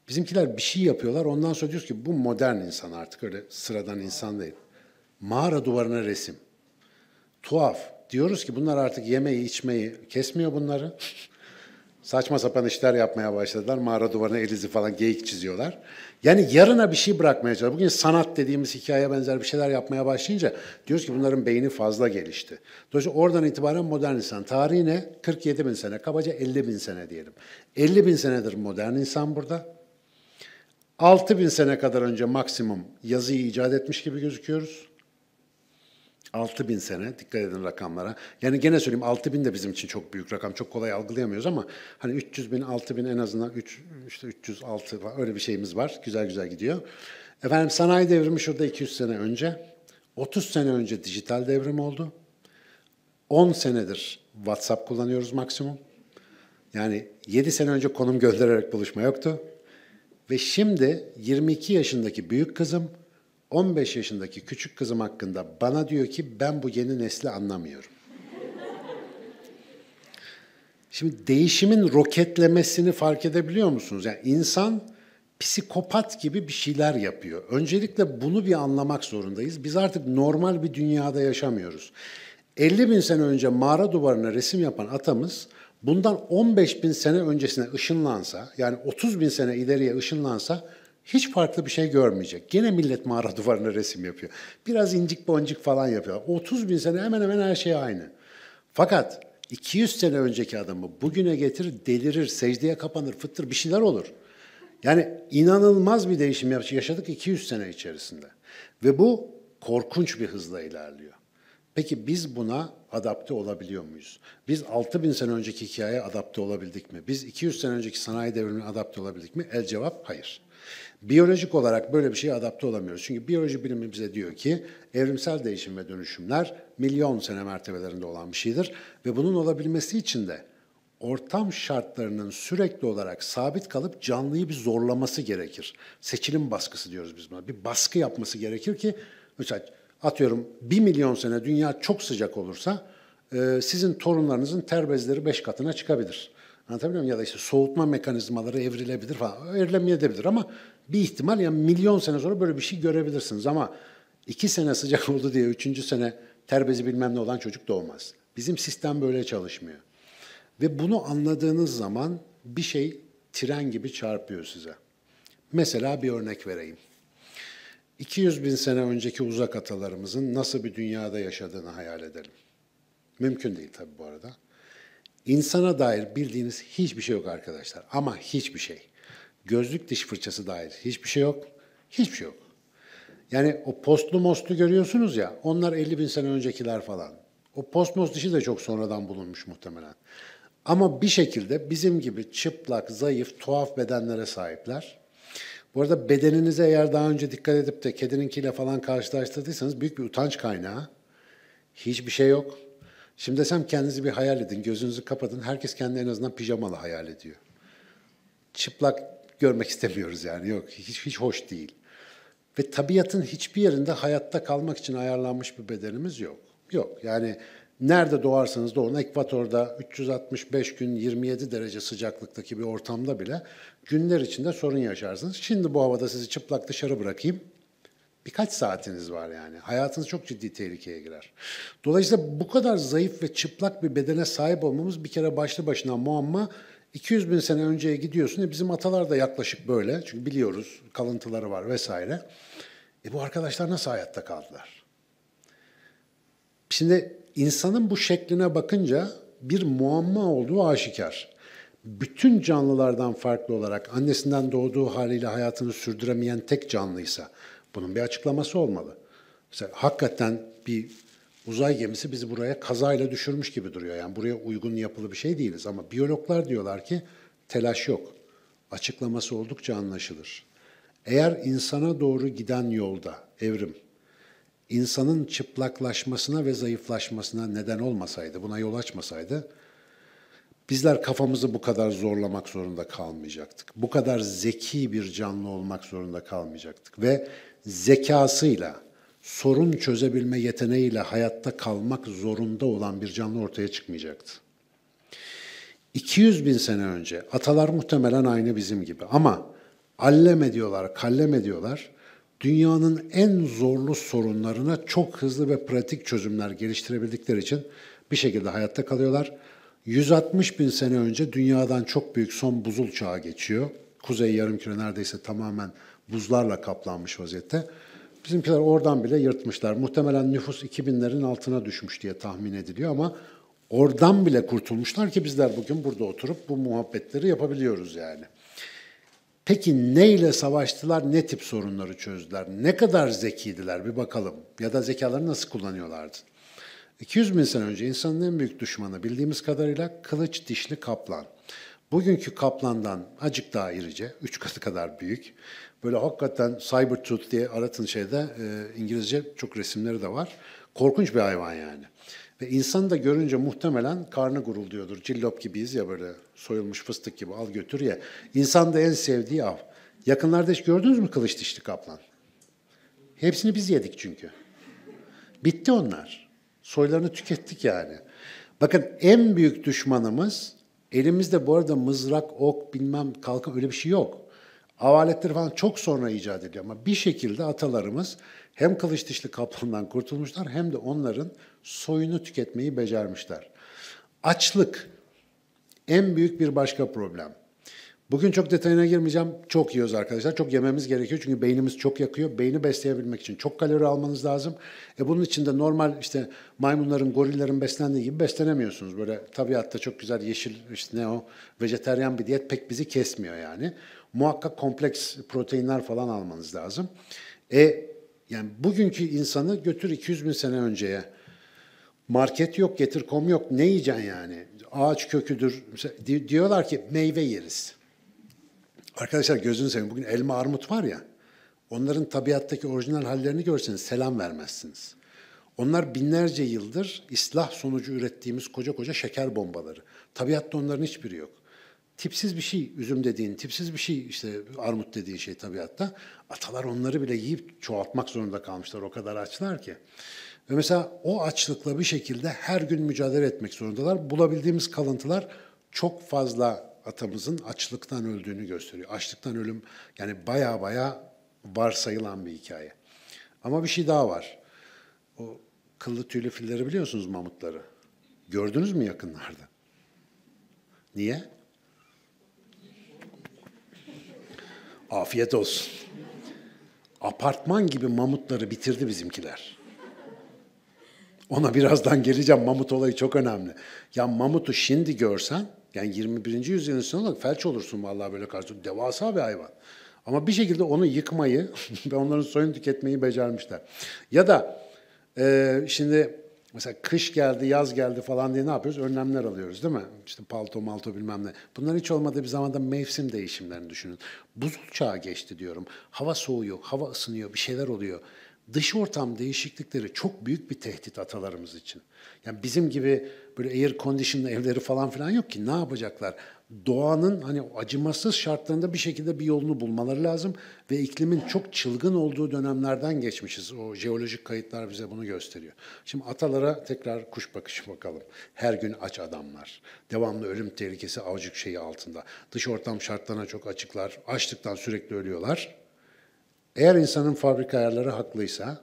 Bizimkiler bir şey yapıyorlar ondan sonra diyoruz ki bu modern insan artık öyle sıradan insan değil. Mağara duvarına resim. Tuhaf. Diyoruz ki bunlar artık yemeği içmeyi kesmiyor bunları. Saçma sapan işler yapmaya başladılar. Mağara duvarına elizi falan geyik çiziyorlar. Yani yarına bir şey bırakmaya çalışıyor. Bugün sanat dediğimiz hikayeye benzer bir şeyler yapmaya başlayınca diyoruz ki bunların beyni fazla gelişti. Dolayısıyla oradan itibaren modern insan. Tarihi ne? 47 bin sene. Kabaca 50 bin sene diyelim. 50 bin senedir modern insan burada. 6 bin sene kadar önce maksimum yazıyı icat etmiş gibi gözüküyoruz. 6 bin sene dikkat edin rakamlara. Yani gene söyleyeyim 6 bin de bizim için çok büyük rakam. Çok kolay algılayamıyoruz ama hani 300 bin, 6 bin en azından 3, işte 306 falan öyle bir şeyimiz var. Güzel güzel gidiyor. Efendim sanayi devrimi şurada 200 sene önce. 30 sene önce dijital devrim oldu. 10 senedir WhatsApp kullanıyoruz maksimum. Yani 7 sene önce konum göndererek buluşma yoktu. Ve şimdi 22 yaşındaki büyük kızım 15 yaşındaki küçük kızım hakkında bana diyor ki ben bu yeni nesli anlamıyorum. Şimdi değişimin roketlemesini fark edebiliyor musunuz? Yani insan psikopat gibi bir şeyler yapıyor. Öncelikle bunu bir anlamak zorundayız. Biz artık normal bir dünyada yaşamıyoruz. 50 bin sene önce mağara duvarına resim yapan atamız bundan 15 bin sene öncesine ışınlansa yani 30 bin sene ileriye ışınlansa hiç farklı bir şey görmeyecek. Gene millet mağara duvarına resim yapıyor. Biraz incik boncuk falan yapıyor. 30 bin sene hemen hemen her şey aynı. Fakat 200 sene önceki adamı bugüne getir delirir, secdeye kapanır, fıttır bir şeyler olur. Yani inanılmaz bir değişim yaşadık 200 sene içerisinde. Ve bu korkunç bir hızla ilerliyor. Peki biz buna adapte olabiliyor muyuz? Biz 6 bin sene önceki hikayeye adapte olabildik mi? Biz 200 sene önceki sanayi devrimine adapte olabildik mi? El cevap hayır. Biyolojik olarak böyle bir şeye adapte olamıyoruz. Çünkü biyoloji bilimi bize diyor ki evrimsel değişim ve dönüşümler milyon sene mertebelerinde olan bir şeydir. Ve bunun olabilmesi için de ortam şartlarının sürekli olarak sabit kalıp canlıyı bir zorlaması gerekir. Seçilim baskısı diyoruz biz buna. Bir baskı yapması gerekir ki mesela atıyorum bir milyon sene dünya çok sıcak olursa e, sizin torunlarınızın ter bezleri 5 katına çıkabilir. Anlatabiliyor muyum? Ya da işte soğutma mekanizmaları evrilebilir falan. Evrilemeyebilir ama bir ihtimal yani milyon sene sonra böyle bir şey görebilirsiniz. Ama iki sene sıcak oldu diye üçüncü sene terbezi bilmem ne olan çocuk doğmaz. Bizim sistem böyle çalışmıyor. Ve bunu anladığınız zaman bir şey tren gibi çarpıyor size. Mesela bir örnek vereyim. 200 bin sene önceki uzak atalarımızın nasıl bir dünyada yaşadığını hayal edelim. Mümkün değil tabii bu arada. İnsana dair bildiğiniz hiçbir şey yok arkadaşlar. Ama hiçbir şey. Gözlük diş fırçası dair hiçbir şey yok. Hiçbir şey yok. Yani o postlu mostu görüyorsunuz ya, onlar 50 bin sene öncekiler falan. O post most işi de çok sonradan bulunmuş muhtemelen. Ama bir şekilde bizim gibi çıplak, zayıf, tuhaf bedenlere sahipler. Bu arada bedeninize eğer daha önce dikkat edip de kedininkiyle falan karşılaştırdıysanız büyük bir utanç kaynağı. Hiçbir şey yok. Şimdi desem kendinizi bir hayal edin, gözünüzü kapatın. Herkes kendini en azından pijamalı hayal ediyor. Çıplak görmek istemiyoruz yani. Yok, hiç, hiç hoş değil. Ve tabiatın hiçbir yerinde hayatta kalmak için ayarlanmış bir bedenimiz yok. Yok. Yani nerede doğarsanız doğun, ekvatorda 365 gün 27 derece sıcaklıktaki bir ortamda bile günler içinde sorun yaşarsınız. Şimdi bu havada sizi çıplak dışarı bırakayım birkaç saatiniz var yani. Hayatınız çok ciddi tehlikeye girer. Dolayısıyla bu kadar zayıf ve çıplak bir bedene sahip olmamız bir kere başlı başına muamma. 200 bin sene önceye gidiyorsun. E bizim atalar da yaklaşık böyle. Çünkü biliyoruz kalıntıları var vesaire. E bu arkadaşlar nasıl hayatta kaldılar? Şimdi insanın bu şekline bakınca bir muamma olduğu aşikar. Bütün canlılardan farklı olarak annesinden doğduğu haliyle hayatını sürdüremeyen tek canlıysa, bunun bir açıklaması olmalı. Mesela hakikaten bir uzay gemisi bizi buraya kazayla düşürmüş gibi duruyor. Yani buraya uygun yapılı bir şey değiliz ama biyologlar diyorlar ki telaş yok. Açıklaması oldukça anlaşılır. Eğer insana doğru giden yolda evrim insanın çıplaklaşmasına ve zayıflaşmasına neden olmasaydı, buna yol açmasaydı bizler kafamızı bu kadar zorlamak zorunda kalmayacaktık. Bu kadar zeki bir canlı olmak zorunda kalmayacaktık ve zekasıyla, sorun çözebilme yeteneğiyle hayatta kalmak zorunda olan bir canlı ortaya çıkmayacaktı. 200 bin sene önce atalar muhtemelen aynı bizim gibi ama alleme diyorlar, kalleme diyorlar. Dünyanın en zorlu sorunlarına çok hızlı ve pratik çözümler geliştirebildikleri için bir şekilde hayatta kalıyorlar. 160 bin sene önce dünyadan çok büyük son buzul çağı geçiyor. Kuzey yarım küre neredeyse tamamen buzlarla kaplanmış vaziyette. Bizimkiler oradan bile yırtmışlar. Muhtemelen nüfus 2000'lerin altına düşmüş diye tahmin ediliyor ama oradan bile kurtulmuşlar ki bizler bugün burada oturup bu muhabbetleri yapabiliyoruz yani. Peki neyle savaştılar, ne tip sorunları çözdüler, ne kadar zekiydiler bir bakalım ya da zekaları nasıl kullanıyorlardı? 200 bin sene önce insanın en büyük düşmanı bildiğimiz kadarıyla kılıç dişli kaplan. Bugünkü kaplandan acık daha irice, 3 katı kadar büyük Böyle hakikaten Cyber Cybertooth diye aratın şeyde e, İngilizce çok resimleri de var. Korkunç bir hayvan yani. Ve insan da görünce muhtemelen karnı gurulduyordur. Cillop gibiyiz ya böyle soyulmuş fıstık gibi al götür ya. İnsan da en sevdiği av. Yakınlarda hiç gördünüz mü kılıç dişli kaplan? Hepsini biz yedik çünkü. Bitti onlar. Soylarını tükettik yani. Bakın en büyük düşmanımız elimizde bu arada mızrak, ok bilmem kalkan öyle bir şey yok. Havalettir falan çok sonra icat ediliyor ama bir şekilde atalarımız hem kılıç dişli kaplandan kurtulmuşlar hem de onların soyunu tüketmeyi becermişler. Açlık en büyük bir başka problem. Bugün çok detayına girmeyeceğim. Çok yiyoruz arkadaşlar. Çok yememiz gerekiyor çünkü beynimiz çok yakıyor. Beyni besleyebilmek için çok kalori almanız lazım. E bunun için de normal işte maymunların, gorillerin beslendiği gibi beslenemiyorsunuz. Böyle tabiatta çok güzel yeşil işte ne o vejeteryan bir diyet pek bizi kesmiyor yani muhakkak kompleks proteinler falan almanız lazım. E yani bugünkü insanı götür 200 bin sene önceye. Market yok, getir kom yok. Ne yiyeceksin yani? Ağaç köküdür. diyorlar ki meyve yeriz. Arkadaşlar gözünü seveyim. Bugün elma armut var ya. Onların tabiattaki orijinal hallerini görseniz selam vermezsiniz. Onlar binlerce yıldır islah sonucu ürettiğimiz koca koca şeker bombaları. Tabiatta onların hiçbiri yok tipsiz bir şey üzüm dediğin, tipsiz bir şey işte armut dediğin şey tabiatta. Atalar onları bile yiyip çoğaltmak zorunda kalmışlar. O kadar açlar ki. Ve mesela o açlıkla bir şekilde her gün mücadele etmek zorundalar. Bulabildiğimiz kalıntılar çok fazla atamızın açlıktan öldüğünü gösteriyor. Açlıktan ölüm yani baya baya varsayılan bir hikaye. Ama bir şey daha var. O kıllı tüylü filleri biliyorsunuz mamutları. Gördünüz mü yakınlarda? Niye? Afiyet olsun. Apartman gibi mamutları bitirdi bizimkiler. Ona birazdan geleceğim. Mamut olayı çok önemli. Ya mamutu şimdi görsen, yani 21. yüzyılın insanı olarak felç olursun vallahi böyle karşı. Devasa bir hayvan. Ama bir şekilde onu yıkmayı ve onların soyunu tüketmeyi becermişler. Ya da e, şimdi Mesela kış geldi, yaz geldi falan diye ne yapıyoruz? Önlemler alıyoruz değil mi? İşte palto malto bilmem ne. Bunlar hiç olmadığı bir zamanda mevsim değişimlerini düşünün. Buzul çağı geçti diyorum. Hava soğuyor, hava ısınıyor, bir şeyler oluyor. Dış ortam değişiklikleri çok büyük bir tehdit atalarımız için. Yani bizim gibi böyle air conditioned evleri falan filan yok ki ne yapacaklar? doğanın hani acımasız şartlarında bir şekilde bir yolunu bulmaları lazım ve iklimin çok çılgın olduğu dönemlerden geçmişiz. O jeolojik kayıtlar bize bunu gösteriyor. Şimdi atalara tekrar kuş bakışı bakalım. Her gün aç adamlar. Devamlı ölüm tehlikesi avcık şeyi altında. Dış ortam şartlarına çok açıklar. Açlıktan sürekli ölüyorlar. Eğer insanın fabrika ayarları haklıysa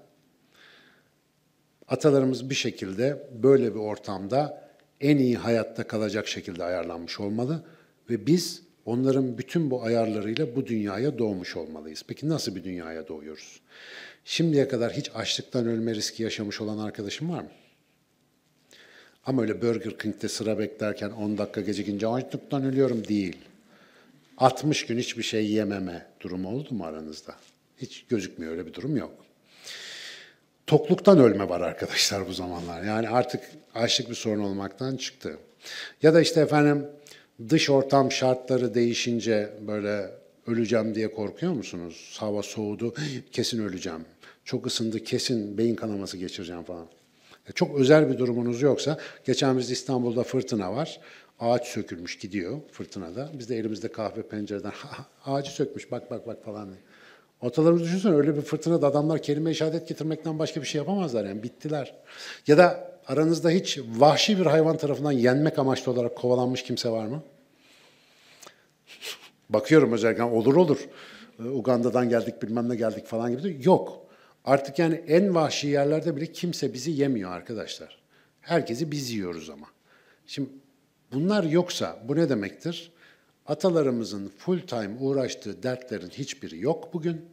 atalarımız bir şekilde böyle bir ortamda en iyi hayatta kalacak şekilde ayarlanmış olmalı ve biz onların bütün bu ayarlarıyla bu dünyaya doğmuş olmalıyız. Peki nasıl bir dünyaya doğuyoruz? Şimdiye kadar hiç açlıktan ölme riski yaşamış olan arkadaşım var mı? Ama öyle Burger King'de sıra beklerken 10 dakika gecikince açlıktan ölüyorum değil. 60 gün hiçbir şey yememe durumu oldu mu aranızda? Hiç gözükmüyor öyle bir durum yok. Tokluktan ölme var arkadaşlar bu zamanlar. Yani artık açlık bir sorun olmaktan çıktı. Ya da işte efendim dış ortam şartları değişince böyle öleceğim diye korkuyor musunuz? Hava soğudu, kesin öleceğim. Çok ısındı, kesin beyin kanaması geçireceğim falan. E, çok özel bir durumunuz yoksa, geçen biz İstanbul'da fırtına var. Ağaç sökülmüş gidiyor fırtınada. Biz de elimizde kahve pencereden ağacı sökmüş bak bak bak falan diye. Ortalarımızı düşünsene öyle bir fırtınada adamlar kelime işaret getirmekten başka bir şey yapamazlar yani bittiler. Ya da aranızda hiç vahşi bir hayvan tarafından yenmek amaçlı olarak kovalanmış kimse var mı? Bakıyorum özellikle olur olur. Ee, Uganda'dan geldik bilmem ne geldik falan gibi. De. Yok. Artık yani en vahşi yerlerde bile kimse bizi yemiyor arkadaşlar. Herkesi biz yiyoruz ama. Şimdi bunlar yoksa bu ne demektir? Atalarımızın full time uğraştığı dertlerin hiçbiri yok bugün.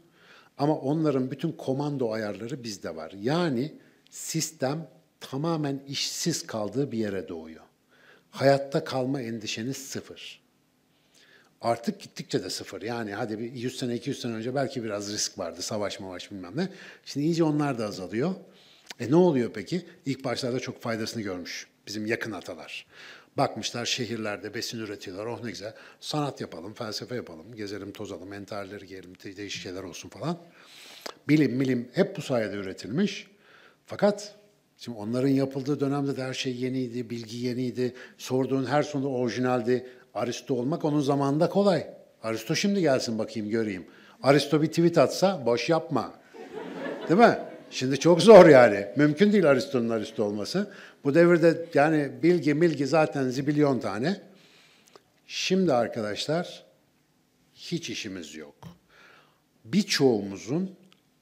Ama onların bütün komando ayarları bizde var. Yani sistem tamamen işsiz kaldığı bir yere doğuyor. Hayatta kalma endişeniz sıfır. Artık gittikçe de sıfır. Yani hadi bir 100 sene 200 sene önce belki biraz risk vardı. Savaş mavaş bilmem ne. Şimdi iyice onlar da azalıyor. E ne oluyor peki? İlk başlarda çok faydasını görmüş bizim yakın atalar. Bakmışlar şehirlerde besin üretiyorlar. Oh ne güzel. Sanat yapalım, felsefe yapalım, gezelim, tozalım, entarları giyelim, değişik şeyler olsun falan. Bilim, bilim hep bu sayede üretilmiş. Fakat Şimdi onların yapıldığı dönemde de her şey yeniydi, bilgi yeniydi. Sorduğun her soru orijinaldi. Aristo olmak onun zamanında kolay. Aristo şimdi gelsin bakayım göreyim. Aristo bir tweet atsa boş yapma. Değil mi? Şimdi çok zor yani. Mümkün değil Aristo'nun Aristo olması. Bu devirde yani bilgi bilgi zaten zibilyon tane. Şimdi arkadaşlar hiç işimiz yok. Birçoğumuzun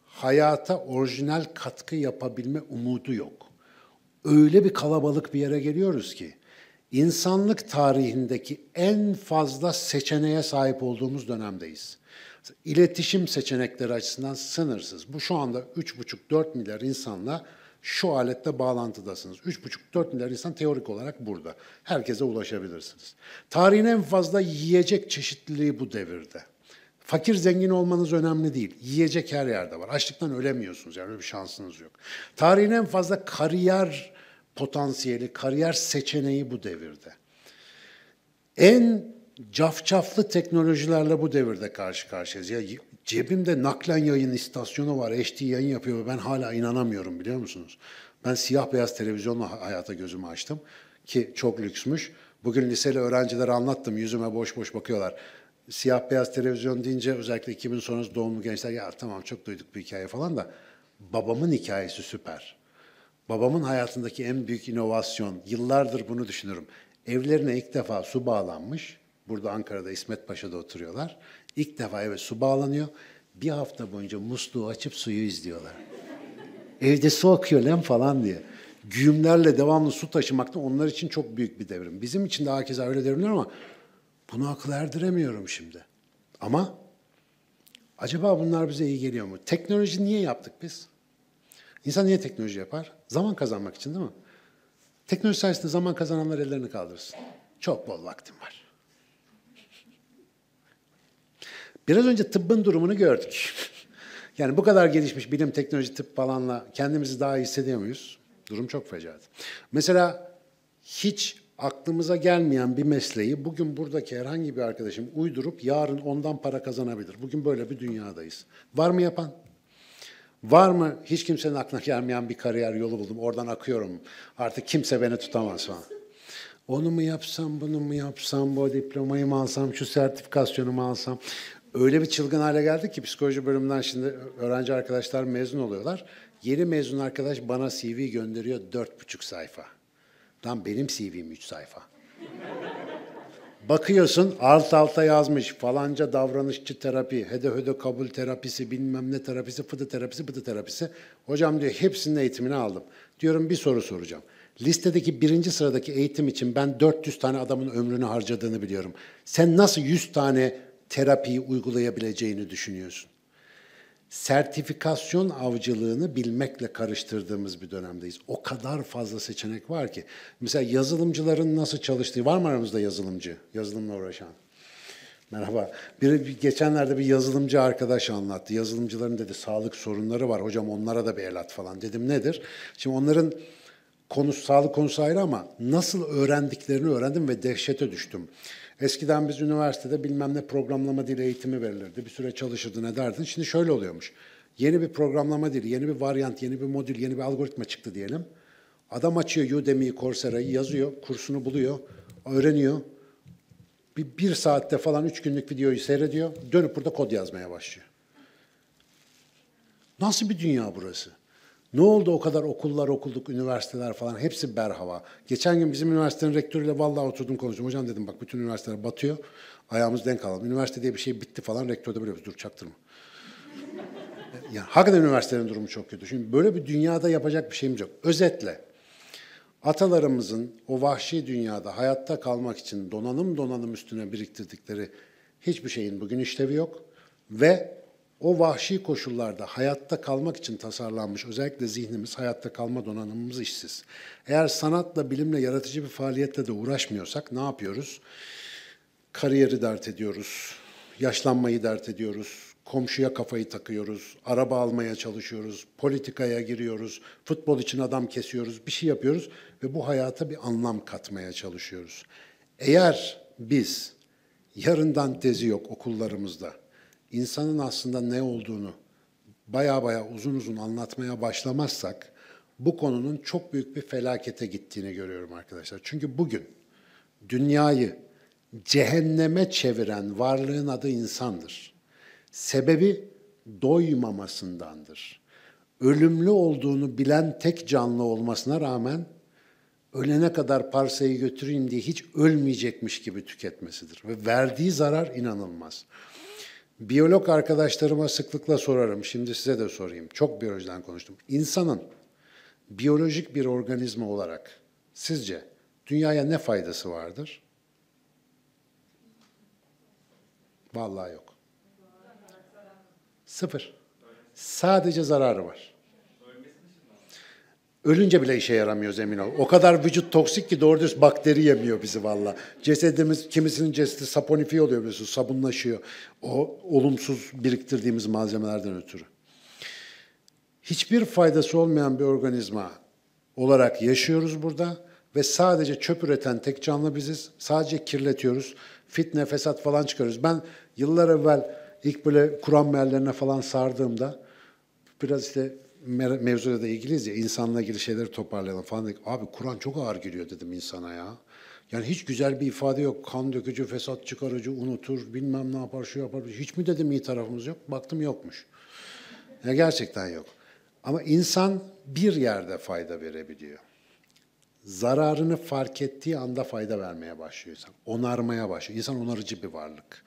hayata orijinal katkı yapabilme umudu yok öyle bir kalabalık bir yere geliyoruz ki insanlık tarihindeki en fazla seçeneğe sahip olduğumuz dönemdeyiz. İletişim seçenekleri açısından sınırsız. Bu şu anda 3,5-4 milyar insanla şu alette bağlantıdasınız. 3,5-4 milyar insan teorik olarak burada. Herkese ulaşabilirsiniz. Tarihin en fazla yiyecek çeşitliliği bu devirde. Fakir zengin olmanız önemli değil. Yiyecek her yerde var. Açlıktan ölemiyorsunuz yani öyle bir şansınız yok. Tarihin en fazla kariyer potansiyeli, kariyer seçeneği bu devirde. En cafcaflı teknolojilerle bu devirde karşı karşıyayız. Ya cebimde naklen yayın istasyonu var, HD yayın yapıyor ve ben hala inanamıyorum biliyor musunuz? Ben siyah beyaz televizyonla hayata gözümü açtım ki çok lüksmüş. Bugün liseli öğrencilere anlattım, yüzüme boş boş bakıyorlar siyah beyaz televizyon deyince özellikle 2000 sonrası doğumlu gençler ya tamam çok duyduk bir hikaye falan da babamın hikayesi süper. Babamın hayatındaki en büyük inovasyon, yıllardır bunu düşünürüm. Evlerine ilk defa su bağlanmış. Burada Ankara'da İsmet Paşa'da oturuyorlar. İlk defa eve su bağlanıyor. Bir hafta boyunca musluğu açıp suyu izliyorlar. Evde su akıyor lan falan diye. Güğümlerle devamlı su taşımakta onlar için çok büyük bir devrim. Bizim için de herkese öyle devrimler ama bunu akıl erdiremiyorum şimdi. Ama acaba bunlar bize iyi geliyor mu? Teknoloji niye yaptık biz? İnsan niye teknoloji yapar? Zaman kazanmak için değil mi? Teknoloji sayesinde zaman kazananlar ellerini kaldırsın. Çok bol vaktim var. Biraz önce tıbbın durumunu gördük. Yani bu kadar gelişmiş bilim, teknoloji, tıp falanla kendimizi daha iyi hissediyor muyuz? Durum çok fecaat. Mesela hiç aklımıza gelmeyen bir mesleği bugün buradaki herhangi bir arkadaşım uydurup yarın ondan para kazanabilir. Bugün böyle bir dünyadayız. Var mı yapan? Var mı hiç kimsenin aklına gelmeyen bir kariyer yolu buldum. Oradan akıyorum. Artık kimse beni tutamaz falan. Onu mu yapsam, bunu mu yapsam, bu diplomayı mı alsam, şu sertifikasyonumu alsam. Öyle bir çılgın hale geldik ki psikoloji bölümünden şimdi öğrenci arkadaşlar mezun oluyorlar. Yeni mezun arkadaş bana CV gönderiyor dört buçuk sayfa. Tam benim CV'm 3 sayfa. Bakıyorsun alt alta yazmış falanca davranışçı terapi, hede hede kabul terapisi, bilmem ne terapisi, fıdı terapisi, fıdı terapisi. Hocam diyor hepsinin eğitimini aldım. Diyorum bir soru soracağım. Listedeki birinci sıradaki eğitim için ben 400 tane adamın ömrünü harcadığını biliyorum. Sen nasıl 100 tane terapiyi uygulayabileceğini düşünüyorsun? sertifikasyon avcılığını bilmekle karıştırdığımız bir dönemdeyiz. O kadar fazla seçenek var ki. Mesela yazılımcıların nasıl çalıştığı, var mı aramızda yazılımcı, yazılımla uğraşan? Merhaba. Bir, geçenlerde bir yazılımcı arkadaş anlattı. Yazılımcıların dedi sağlık sorunları var. Hocam onlara da bir el at falan. Dedim nedir? Şimdi onların konusu, sağlık konusu ayrı ama nasıl öğrendiklerini öğrendim ve dehşete düştüm. Eskiden biz üniversitede bilmem ne programlama dili eğitimi verilirdi. Bir süre çalışırdın ederdin. Şimdi şöyle oluyormuş. Yeni bir programlama dili, yeni bir varyant, yeni bir modül, yeni bir algoritma çıktı diyelim. Adam açıyor Udemy'yi, Coursera'yı yazıyor, kursunu buluyor, öğreniyor. Bir, bir saatte falan üç günlük videoyu seyrediyor. Dönüp burada kod yazmaya başlıyor. Nasıl bir dünya burası? Ne oldu o kadar okullar okulduk üniversiteler falan hepsi berhava. Geçen gün bizim üniversitenin rektörüyle vallahi oturdum konuştum. Hocam dedim bak bütün üniversiteler batıyor. Ayağımız denk alalım. Üniversite diye bir şey bitti falan rektör de böyle dur çaktırma. yani hakikaten üniversitenin durumu çok kötü. Şimdi böyle bir dünyada yapacak bir şeyim yok. Özetle atalarımızın o vahşi dünyada hayatta kalmak için donanım donanım üstüne biriktirdikleri hiçbir şeyin bugün işlevi yok ve o vahşi koşullarda hayatta kalmak için tasarlanmış özellikle zihnimiz, hayatta kalma donanımımız işsiz. Eğer sanatla, bilimle, yaratıcı bir faaliyette de uğraşmıyorsak ne yapıyoruz? Kariyeri dert ediyoruz, yaşlanmayı dert ediyoruz, komşuya kafayı takıyoruz, araba almaya çalışıyoruz, politikaya giriyoruz, futbol için adam kesiyoruz, bir şey yapıyoruz ve bu hayata bir anlam katmaya çalışıyoruz. Eğer biz yarından tezi yok okullarımızda, insanın aslında ne olduğunu baya baya uzun uzun anlatmaya başlamazsak bu konunun çok büyük bir felakete gittiğini görüyorum arkadaşlar. Çünkü bugün dünyayı cehenneme çeviren varlığın adı insandır. Sebebi doymamasındandır. Ölümlü olduğunu bilen tek canlı olmasına rağmen ölene kadar parsayı götüreyim diye hiç ölmeyecekmiş gibi tüketmesidir. Ve verdiği zarar inanılmaz. Biyolog arkadaşlarıma sıklıkla sorarım, şimdi size de sorayım. Çok biyolojiden konuştum. İnsanın biyolojik bir organizma olarak sizce dünyaya ne faydası vardır? Vallahi yok. Sıfır. Sadece zararı var. Ölünce bile işe yaramıyor zemin ol. O kadar vücut toksik ki doğru düz bakteri yemiyor bizi valla. Cesedimiz, kimisinin cesedi saponifi oluyor biliyorsun, sabunlaşıyor. O olumsuz biriktirdiğimiz malzemelerden ötürü. Hiçbir faydası olmayan bir organizma olarak yaşıyoruz burada ve sadece çöp üreten tek canlı biziz. Sadece kirletiyoruz. Fitne, fesat falan çıkarıyoruz. Ben yıllar evvel ilk böyle Kur'an meallerine falan sardığımda biraz işte mevzuyla da ilgiliyiz ya insanla ilgili şeyleri toparlayalım falan dedik. Abi Kur'an çok ağır geliyor dedim insana ya. Yani hiç güzel bir ifade yok. Kan dökücü, fesat çıkarıcı, unutur, bilmem ne yapar, şu yapar. Hiç mi dedim iyi tarafımız yok? Baktım yokmuş. Ya gerçekten yok. Ama insan bir yerde fayda verebiliyor. Zararını fark ettiği anda fayda vermeye başlıyor insan. Onarmaya başlıyor. İnsan onarıcı bir varlık.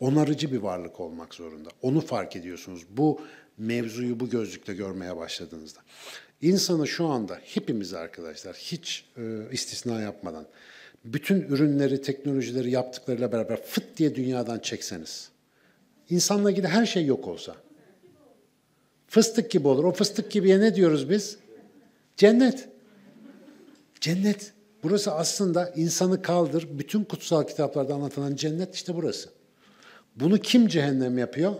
Onarıcı bir varlık olmak zorunda. Onu fark ediyorsunuz. Bu mevzuyu bu gözlükte görmeye başladığınızda. İnsanı şu anda hepimiz arkadaşlar hiç e, istisna yapmadan bütün ürünleri, teknolojileri yaptıklarıyla beraber fıt diye dünyadan çekseniz. İnsanla ilgili her şey yok olsa. Fıstık gibi olur. O fıstık gibiye ne diyoruz biz? Cennet. Cennet. Burası aslında insanı kaldır. Bütün kutsal kitaplarda anlatılan cennet işte burası. Bunu kim cehennem yapıyor?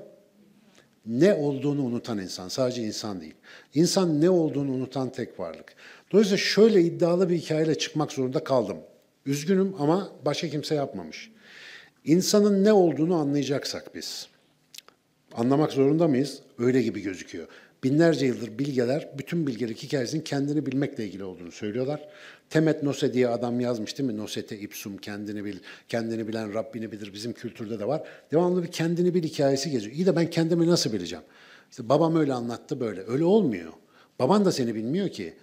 ne olduğunu unutan insan. Sadece insan değil. İnsan ne olduğunu unutan tek varlık. Dolayısıyla şöyle iddialı bir hikayeyle çıkmak zorunda kaldım. Üzgünüm ama başka kimse yapmamış. İnsanın ne olduğunu anlayacaksak biz. Anlamak zorunda mıyız? Öyle gibi gözüküyor. Binlerce yıldır bilgeler bütün bilgelik hikayesinin kendini bilmekle ilgili olduğunu söylüyorlar. Temet Nose diye adam yazmış değil mi? Nosete ipsum kendini bil, kendini bilen Rabbini bilir. Bizim kültürde de var. Devamlı bir kendini bil hikayesi geziyor. İyi de ben kendimi nasıl bileceğim? İşte babam öyle anlattı böyle. Öyle olmuyor. Baban da seni bilmiyor ki.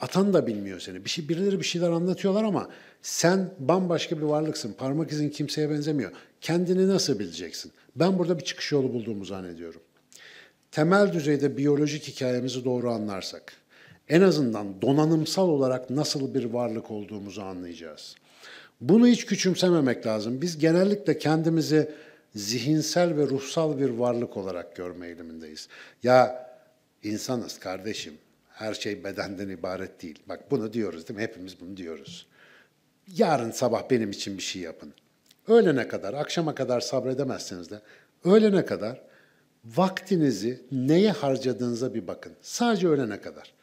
Atan da bilmiyor seni. Bir şey, birileri bir şeyler anlatıyorlar ama sen bambaşka bir varlıksın. Parmak izin kimseye benzemiyor. Kendini nasıl bileceksin? Ben burada bir çıkış yolu bulduğumu zannediyorum. Temel düzeyde biyolojik hikayemizi doğru anlarsak, en azından donanımsal olarak nasıl bir varlık olduğumuzu anlayacağız. Bunu hiç küçümsememek lazım. Biz genellikle kendimizi zihinsel ve ruhsal bir varlık olarak görme eğilimindeyiz. Ya insanız kardeşim, her şey bedenden ibaret değil. Bak bunu diyoruz değil mi? Hepimiz bunu diyoruz. Yarın sabah benim için bir şey yapın. Öğlene kadar, akşama kadar sabredemezseniz de öğlene kadar vaktinizi neye harcadığınıza bir bakın. Sadece öğlene kadar.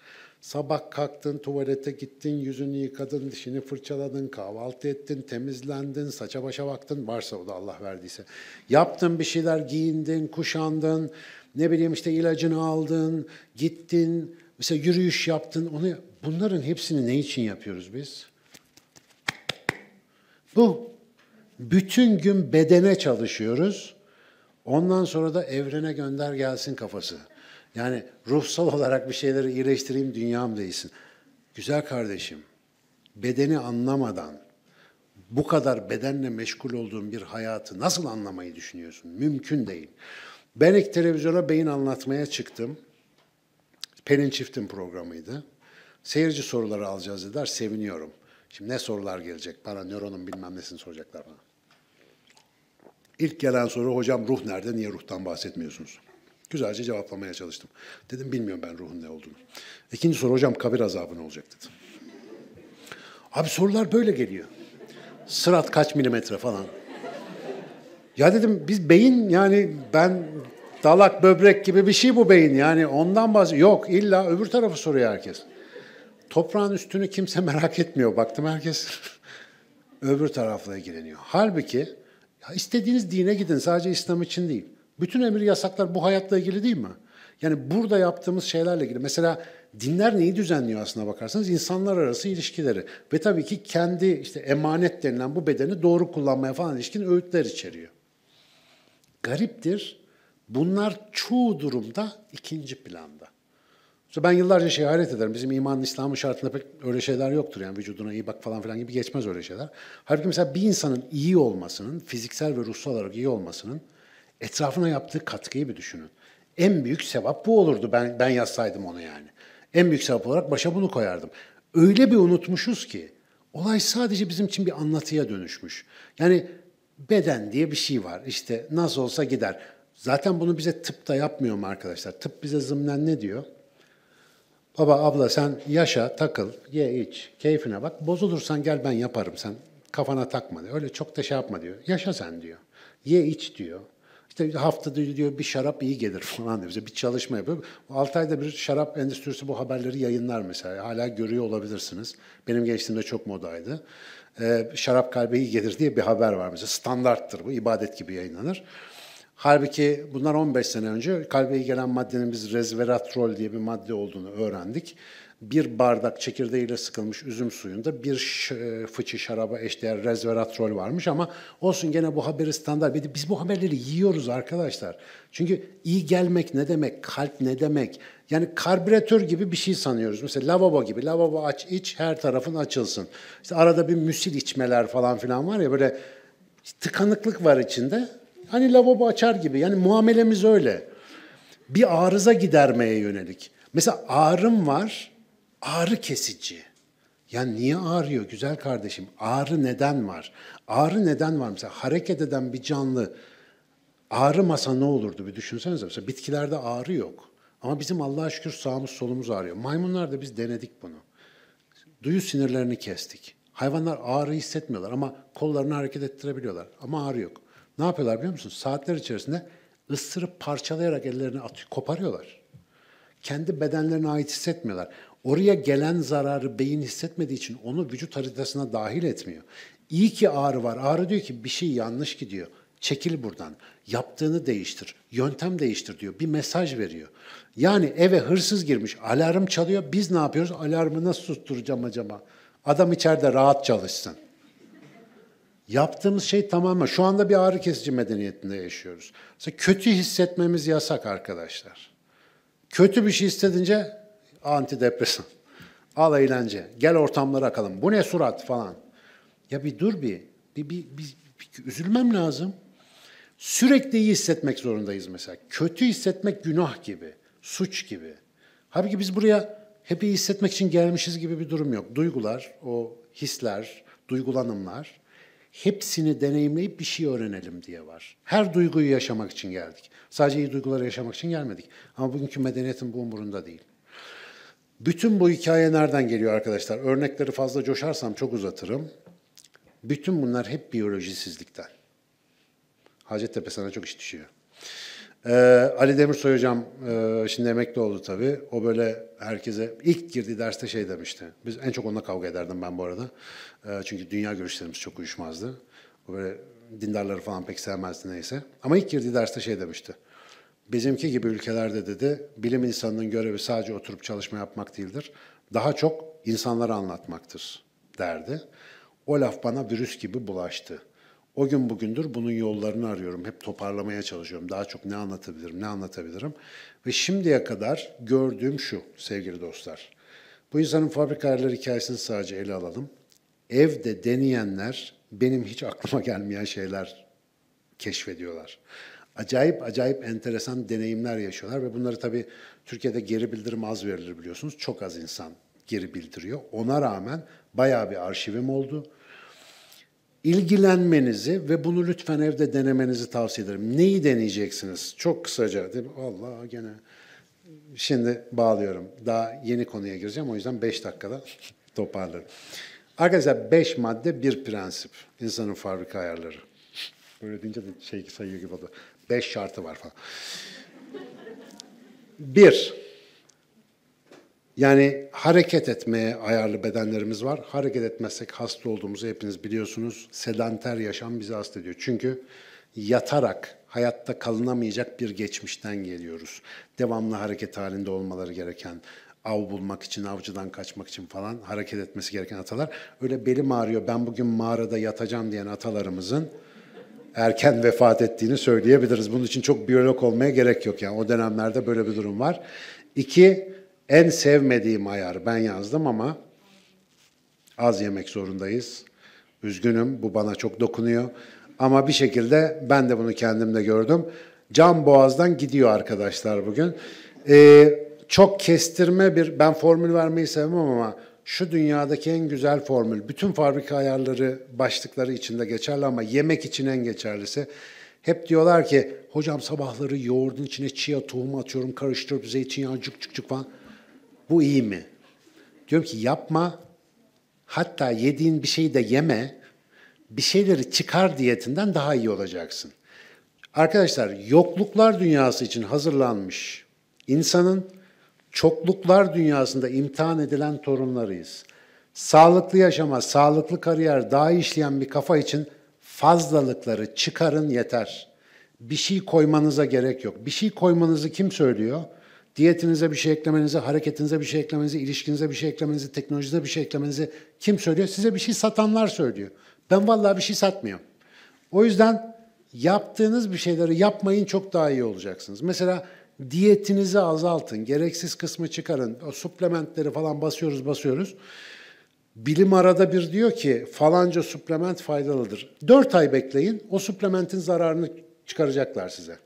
Sabah kalktın, tuvalete gittin, yüzünü yıkadın, dişini fırçaladın, kahvaltı ettin, temizlendin, saça başa baktın. Varsa o da Allah verdiyse. Yaptın bir şeyler, giyindin, kuşandın, ne bileyim işte ilacını aldın, gittin, mesela yürüyüş yaptın. Onu, bunların hepsini ne için yapıyoruz biz? Bu. Bütün gün bedene çalışıyoruz. Ondan sonra da evrene gönder gelsin kafası. Yani ruhsal olarak bir şeyleri iyileştireyim, dünyam değilsin. Güzel kardeşim, bedeni anlamadan bu kadar bedenle meşgul olduğum bir hayatı nasıl anlamayı düşünüyorsun? Mümkün değil. Ben ilk televizyona beyin anlatmaya çıktım. Pelin Çift'in programıydı. Seyirci soruları alacağız dediler, seviniyorum. Şimdi ne sorular gelecek? Bana nöronun bilmem nesini soracaklar bana. İlk gelen soru hocam ruh nerede? Niye ruhtan bahsetmiyorsunuz? Güzelce cevaplamaya çalıştım. Dedim bilmiyorum ben ruhun ne olduğunu. İkinci soru hocam kabir azabı ne olacak dedi. Abi sorular böyle geliyor. Sırat kaç milimetre falan. Ya dedim biz beyin yani ben dalak böbrek gibi bir şey bu beyin yani ondan bazı yok illa öbür tarafı soruyor herkes. Toprağın üstünü kimse merak etmiyor baktım herkes öbür tarafla ilgileniyor. Halbuki ya istediğiniz dine gidin sadece İslam için değil. Bütün emir yasaklar bu hayatla ilgili değil mi? Yani burada yaptığımız şeylerle ilgili. Mesela dinler neyi düzenliyor aslına bakarsanız? insanlar arası ilişkileri. Ve tabii ki kendi işte emanet denilen bu bedeni doğru kullanmaya falan ilişkin öğütler içeriyor. Gariptir. Bunlar çoğu durumda ikinci planda. ben yıllarca şey hayret ederim. Bizim imanın İslam'ın şartında pek öyle şeyler yoktur. Yani vücuduna iyi bak falan filan gibi geçmez öyle şeyler. Halbuki mesela bir insanın iyi olmasının, fiziksel ve ruhsal olarak iyi olmasının Etrafına yaptığı katkıyı bir düşünün. En büyük sevap bu olurdu ben ben yazsaydım onu yani. En büyük sevap olarak başa bunu koyardım. Öyle bir unutmuşuz ki olay sadece bizim için bir anlatıya dönüşmüş. Yani beden diye bir şey var. İşte nasıl olsa gider. Zaten bunu bize tıp da yapmıyor mu arkadaşlar? Tıp bize zımnen ne diyor? Baba abla sen yaşa, takıl, ye iç, keyfine bak. Bozulursan gel ben yaparım sen kafana takma diyor. Öyle çok da şey yapma diyor. Yaşa sen diyor. Ye iç diyor. İşte haftada diyor bir şarap iyi gelir falan diyor. Bize bir çalışma yapıyor. 6 ayda bir şarap endüstrisi bu haberleri yayınlar mesela. Hala görüyor olabilirsiniz. Benim gençliğimde çok modaydı. Ee, şarap kalbe iyi gelir diye bir haber var mesela. Standarttır bu. ibadet gibi yayınlanır. Halbuki bunlar 15 sene önce kalbe iyi gelen maddenin biz resveratrol diye bir madde olduğunu öğrendik bir bardak çekirdeğiyle sıkılmış üzüm suyunda bir e, fıçı şaraba eşdeğer resveratrol varmış ama olsun gene bu haberi standart. Biz bu haberleri yiyoruz arkadaşlar. Çünkü iyi gelmek ne demek, kalp ne demek? Yani karbüratör gibi bir şey sanıyoruz. Mesela lavabo gibi. Lavabo aç iç her tarafın açılsın. İşte arada bir müsil içmeler falan filan var ya böyle tıkanıklık var içinde. Hani lavabo açar gibi. Yani muamelemiz öyle. Bir arıza gidermeye yönelik. Mesela ağrım var ağrı kesici. Ya niye ağrıyor güzel kardeşim? Ağrı neden var? Ağrı neden var? Mesela hareket eden bir canlı ağrımasa ne olurdu bir düşünsenize. Mesela bitkilerde ağrı yok. Ama bizim Allah'a şükür sağımız solumuz ağrıyor. Maymunlar da biz denedik bunu. Duyu sinirlerini kestik. Hayvanlar ağrı hissetmiyorlar ama kollarını hareket ettirebiliyorlar. Ama ağrı yok. Ne yapıyorlar biliyor musunuz? Saatler içerisinde ısırıp parçalayarak ellerini atıyor, koparıyorlar. Kendi bedenlerine ait hissetmiyorlar. Oraya gelen zararı beyin hissetmediği için onu vücut haritasına dahil etmiyor. İyi ki ağrı var. Ağrı diyor ki bir şey yanlış gidiyor. Çekil buradan. Yaptığını değiştir. Yöntem değiştir diyor. Bir mesaj veriyor. Yani eve hırsız girmiş. Alarm çalıyor. Biz ne yapıyoruz? Alarmı nasıl susturacağım acaba? Adam içeride rahat çalışsın. Yaptığımız şey tamamen şu anda bir ağrı kesici medeniyetinde yaşıyoruz. Mesela kötü hissetmemiz yasak arkadaşlar. Kötü bir şey hissedince antidepresan. Al eğlence. Gel ortamlara akalım. Bu ne surat falan. Ya bir dur bir. Bir, bir, bir, bir üzülmem lazım. Sürekli iyi hissetmek zorundayız mesela. Kötü hissetmek günah gibi, suç gibi. Halbuki biz buraya hep iyi hissetmek için gelmişiz gibi bir durum yok. Duygular, o hisler, duygulanımlar hepsini deneyimleyip bir şey öğrenelim diye var. Her duyguyu yaşamak için geldik. Sadece iyi duyguları yaşamak için gelmedik. Ama bugünkü medeniyetin bu umurunda değil. Bütün bu hikaye nereden geliyor arkadaşlar? Örnekleri fazla coşarsam çok uzatırım. Bütün bunlar hep biyolojisizlikten. Hacettepe sana çok iş düşüyor. Ee, Ali Demirsoy hocam e, şimdi emekli oldu tabii. O böyle herkese ilk girdiği derste şey demişti. Biz en çok onunla kavga ederdim ben bu arada. E, çünkü dünya görüşlerimiz çok uyuşmazdı. O böyle dindarları falan pek sevmezdi neyse. Ama ilk girdiği derste şey demişti. Bizimki gibi ülkelerde dedi, bilim insanının görevi sadece oturup çalışma yapmak değildir. Daha çok insanlara anlatmaktır derdi. O laf bana virüs gibi bulaştı. O gün bugündür bunun yollarını arıyorum. Hep toparlamaya çalışıyorum. Daha çok ne anlatabilirim, ne anlatabilirim. Ve şimdiye kadar gördüğüm şu sevgili dostlar. Bu insanın fabrika ayarları hikayesini sadece ele alalım. Evde deneyenler benim hiç aklıma gelmeyen şeyler keşfediyorlar acayip acayip enteresan deneyimler yaşıyorlar ve bunları tabii Türkiye'de geri bildirim az verilir biliyorsunuz. Çok az insan geri bildiriyor. Ona rağmen bayağı bir arşivim oldu. İlgilenmenizi ve bunu lütfen evde denemenizi tavsiye ederim. Neyi deneyeceksiniz? Çok kısaca. Değil Allah gene şimdi bağlıyorum. Daha yeni konuya gireceğim. O yüzden 5 dakikada toparlarım. Arkadaşlar 5 madde bir prensip. İnsanın fabrika ayarları. Böyle deyince de şey sayıyor gibi oldu. Beş şartı var falan. Bir, yani hareket etmeye ayarlı bedenlerimiz var. Hareket etmezsek hasta olduğumuzu hepiniz biliyorsunuz. Sedanter yaşam bizi hasta ediyor. Çünkü yatarak hayatta kalınamayacak bir geçmişten geliyoruz. Devamlı hareket halinde olmaları gereken, av bulmak için, avcıdan kaçmak için falan hareket etmesi gereken atalar. Öyle belim ağrıyor, ben bugün mağarada yatacağım diyen atalarımızın erken vefat ettiğini söyleyebiliriz. Bunun için çok biyolog olmaya gerek yok yani o dönemlerde böyle bir durum var. İki, en sevmediğim ayar ben yazdım ama az yemek zorundayız. Üzgünüm bu bana çok dokunuyor. Ama bir şekilde ben de bunu kendimde gördüm. Can boğazdan gidiyor arkadaşlar bugün. Ee, çok kestirme bir, ben formül vermeyi sevmem ama şu dünyadaki en güzel formül. Bütün fabrika ayarları başlıkları içinde geçerli ama yemek için en geçerlisi. Hep diyorlar ki hocam sabahları yoğurdun içine chia tohumu atıyorum karıştırıp zeytinyağı cık cık cık falan. Bu iyi mi? Diyorum ki yapma. Hatta yediğin bir şeyi de yeme. Bir şeyleri çıkar diyetinden daha iyi olacaksın. Arkadaşlar yokluklar dünyası için hazırlanmış insanın çokluklar dünyasında imtihan edilen torunlarıyız. Sağlıklı yaşama, sağlıklı kariyer, daha işleyen bir kafa için fazlalıkları çıkarın yeter. Bir şey koymanıza gerek yok. Bir şey koymanızı kim söylüyor? Diyetinize bir şey eklemenizi, hareketinize bir şey eklemenizi, ilişkinize bir şey eklemenizi, teknolojinize bir şey eklemenizi kim söylüyor? Size bir şey satanlar söylüyor. Ben vallahi bir şey satmıyorum. O yüzden yaptığınız bir şeyleri yapmayın çok daha iyi olacaksınız. Mesela diyetinizi azaltın, gereksiz kısmı çıkarın. O suplementleri falan basıyoruz basıyoruz. Bilim arada bir diyor ki falanca suplement faydalıdır. 4 ay bekleyin o suplementin zararını çıkaracaklar size.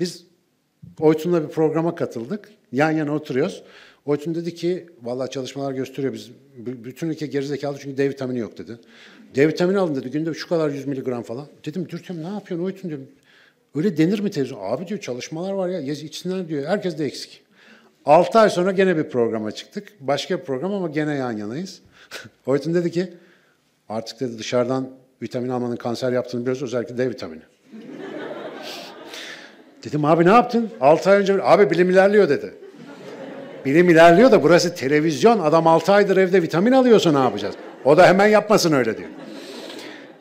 Biz Oytun'la bir programa katıldık. Yan yana oturuyoruz. Oytun dedi ki vallahi çalışmalar gösteriyor biz bütün ülke gerizekalı çünkü D vitamini yok dedi. D vitamini alın dedi günde şu kadar 100 miligram falan. Dedim Dürtüm ne yapıyorsun Oytun dedim. Böyle denir mi televizyon? Abi diyor çalışmalar var ya yaz içsinler diyor. Herkes de eksik. 6 ay sonra gene bir programa çıktık. Başka bir program ama gene yan yanayız. Hoytun dedi ki artık dedi dışarıdan vitamin almanın kanser yaptığını biliyoruz özellikle D vitamini. Dedim abi ne yaptın? 6 ay önce abi bilim ilerliyor dedi. Bilim ilerliyor da burası televizyon. Adam 6 aydır evde vitamin alıyorsa ne yapacağız? O da hemen yapmasın öyle diyor.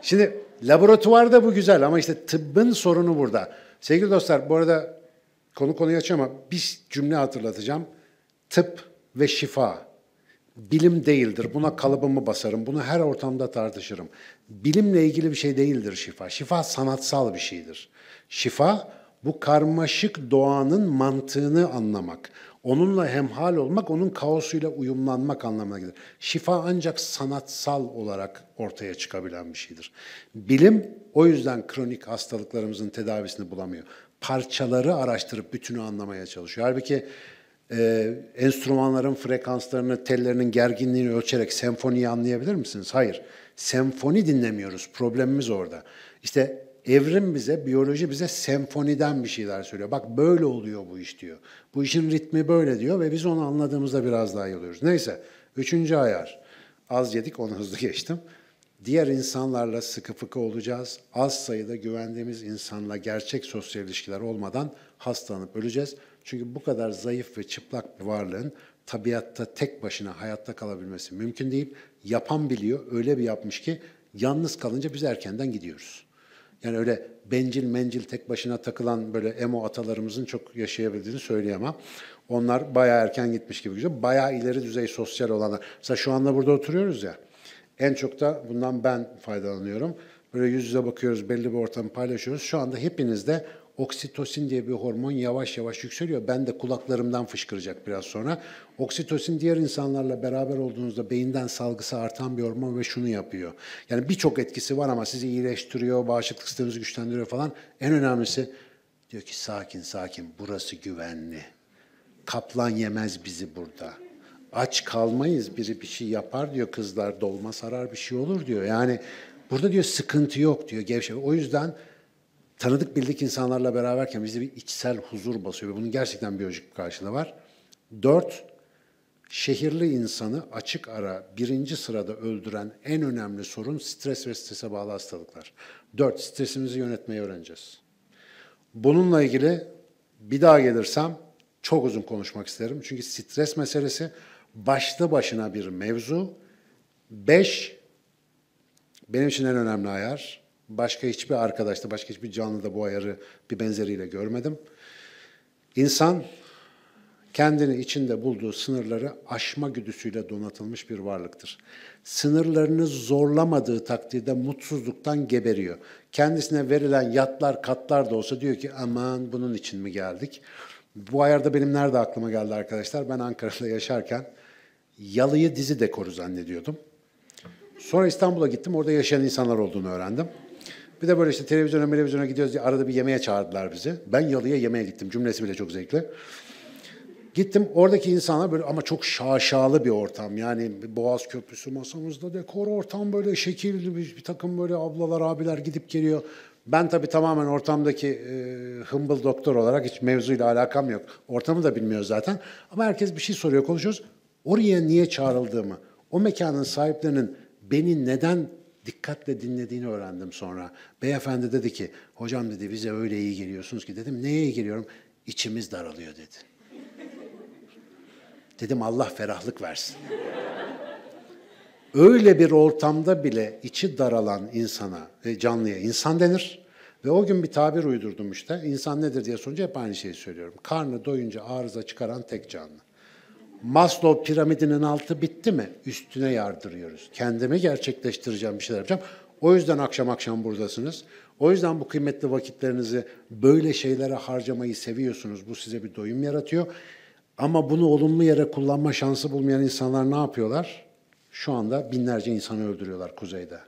Şimdi Laboratuvarda bu güzel ama işte tıbbın sorunu burada. Sevgili dostlar bu arada konu konuyu açıyor ama bir cümle hatırlatacağım. Tıp ve şifa bilim değildir. Buna kalıbımı basarım. Bunu her ortamda tartışırım. Bilimle ilgili bir şey değildir şifa. Şifa sanatsal bir şeydir. Şifa bu karmaşık doğanın mantığını anlamak. Onunla hemhal olmak, onun kaosuyla uyumlanmak anlamına gelir. Şifa ancak sanatsal olarak ortaya çıkabilen bir şeydir. Bilim o yüzden kronik hastalıklarımızın tedavisini bulamıyor. Parçaları araştırıp bütünü anlamaya çalışıyor. Halbuki e, enstrümanların frekanslarını, tellerinin gerginliğini ölçerek senfoniyi anlayabilir misiniz? Hayır. Senfoni dinlemiyoruz. Problemimiz orada. İşte Evrim bize, biyoloji bize senfoniden bir şeyler söylüyor. Bak böyle oluyor bu iş diyor. Bu işin ritmi böyle diyor ve biz onu anladığımızda biraz daha yoluyoruz. Neyse, üçüncü ayar. Az yedik, onu hızlı geçtim. Diğer insanlarla sıkı fıkı olacağız. Az sayıda güvendiğimiz insanla gerçek sosyal ilişkiler olmadan hastalanıp öleceğiz. Çünkü bu kadar zayıf ve çıplak bir varlığın tabiatta tek başına hayatta kalabilmesi mümkün değil. Yapan biliyor, öyle bir yapmış ki yalnız kalınca biz erkenden gidiyoruz. Yani öyle bencil mencil tek başına takılan böyle emo atalarımızın çok yaşayabildiğini söyleyemem. Onlar bayağı erken gitmiş gibi güzel. Bayağı ileri düzey sosyal olanlar. Mesela şu anda burada oturuyoruz ya. En çok da bundan ben faydalanıyorum. Böyle yüz yüze bakıyoruz, belli bir ortamı paylaşıyoruz. Şu anda hepinizde oksitosin diye bir hormon yavaş yavaş yükseliyor. Ben de kulaklarımdan fışkıracak biraz sonra. Oksitosin diğer insanlarla beraber olduğunuzda beyinden salgısı artan bir hormon ve şunu yapıyor. Yani birçok etkisi var ama sizi iyileştiriyor, bağışıklık sisteminizi güçlendiriyor falan. En önemlisi diyor ki sakin sakin burası güvenli. Kaplan yemez bizi burada. Aç kalmayız biri bir şey yapar diyor kızlar dolma sarar bir şey olur diyor. Yani burada diyor sıkıntı yok diyor gevşek. O yüzden tanıdık bildik insanlarla beraberken bizi bir içsel huzur basıyor ve bunun gerçekten biyolojik bir karşılığı var. Dört, şehirli insanı açık ara birinci sırada öldüren en önemli sorun stres ve strese bağlı hastalıklar. Dört, stresimizi yönetmeyi öğreneceğiz. Bununla ilgili bir daha gelirsem çok uzun konuşmak isterim. Çünkü stres meselesi başlı başına bir mevzu. Beş, benim için en önemli ayar Başka hiçbir arkadaşta, başka hiçbir canlıda bu ayarı bir benzeriyle görmedim. İnsan kendini içinde bulduğu sınırları aşma güdüsüyle donatılmış bir varlıktır. Sınırlarını zorlamadığı takdirde mutsuzluktan geberiyor. Kendisine verilen yatlar, katlar da olsa diyor ki aman bunun için mi geldik? Bu ayarda benim nerede aklıma geldi arkadaşlar? Ben Ankara'da yaşarken yalıyı dizi dekoru zannediyordum. Sonra İstanbul'a gittim. Orada yaşayan insanlar olduğunu öğrendim. Bir de böyle işte televizyona televizyona gidiyoruz diye arada bir yemeğe çağırdılar bizi. Ben yalıya yemeğe gittim. Cümlesi bile çok zevkli. Gittim oradaki insanlar böyle ama çok şaşalı bir ortam. Yani Boğaz Köprüsü masamızda dekor ortam böyle şekilli bir, bir takım böyle ablalar abiler gidip geliyor. Ben tabii tamamen ortamdaki e, hımbıl doktor olarak hiç mevzuyla alakam yok. Ortamı da bilmiyor zaten. Ama herkes bir şey soruyor, konuşuyoruz. Oraya niye çağrıldığımı, o mekanın sahiplerinin beni neden dikkatle dinlediğini öğrendim sonra. Beyefendi dedi ki, hocam dedi bize öyle iyi geliyorsunuz ki dedim, neye iyi geliyorum? İçimiz daralıyor dedi. dedim Allah ferahlık versin. öyle bir ortamda bile içi daralan insana, canlıya insan denir. Ve o gün bir tabir uydurdum işte. İnsan nedir diye sorunca hep aynı şeyi söylüyorum. Karnı doyunca arıza çıkaran tek canlı. Maslow piramidinin altı bitti mi? Üstüne yardırıyoruz. Kendimi gerçekleştireceğim, bir şeyler yapacağım. O yüzden akşam akşam buradasınız. O yüzden bu kıymetli vakitlerinizi böyle şeylere harcamayı seviyorsunuz. Bu size bir doyum yaratıyor. Ama bunu olumlu yere kullanma şansı bulmayan insanlar ne yapıyorlar? Şu anda binlerce insanı öldürüyorlar kuzeyde.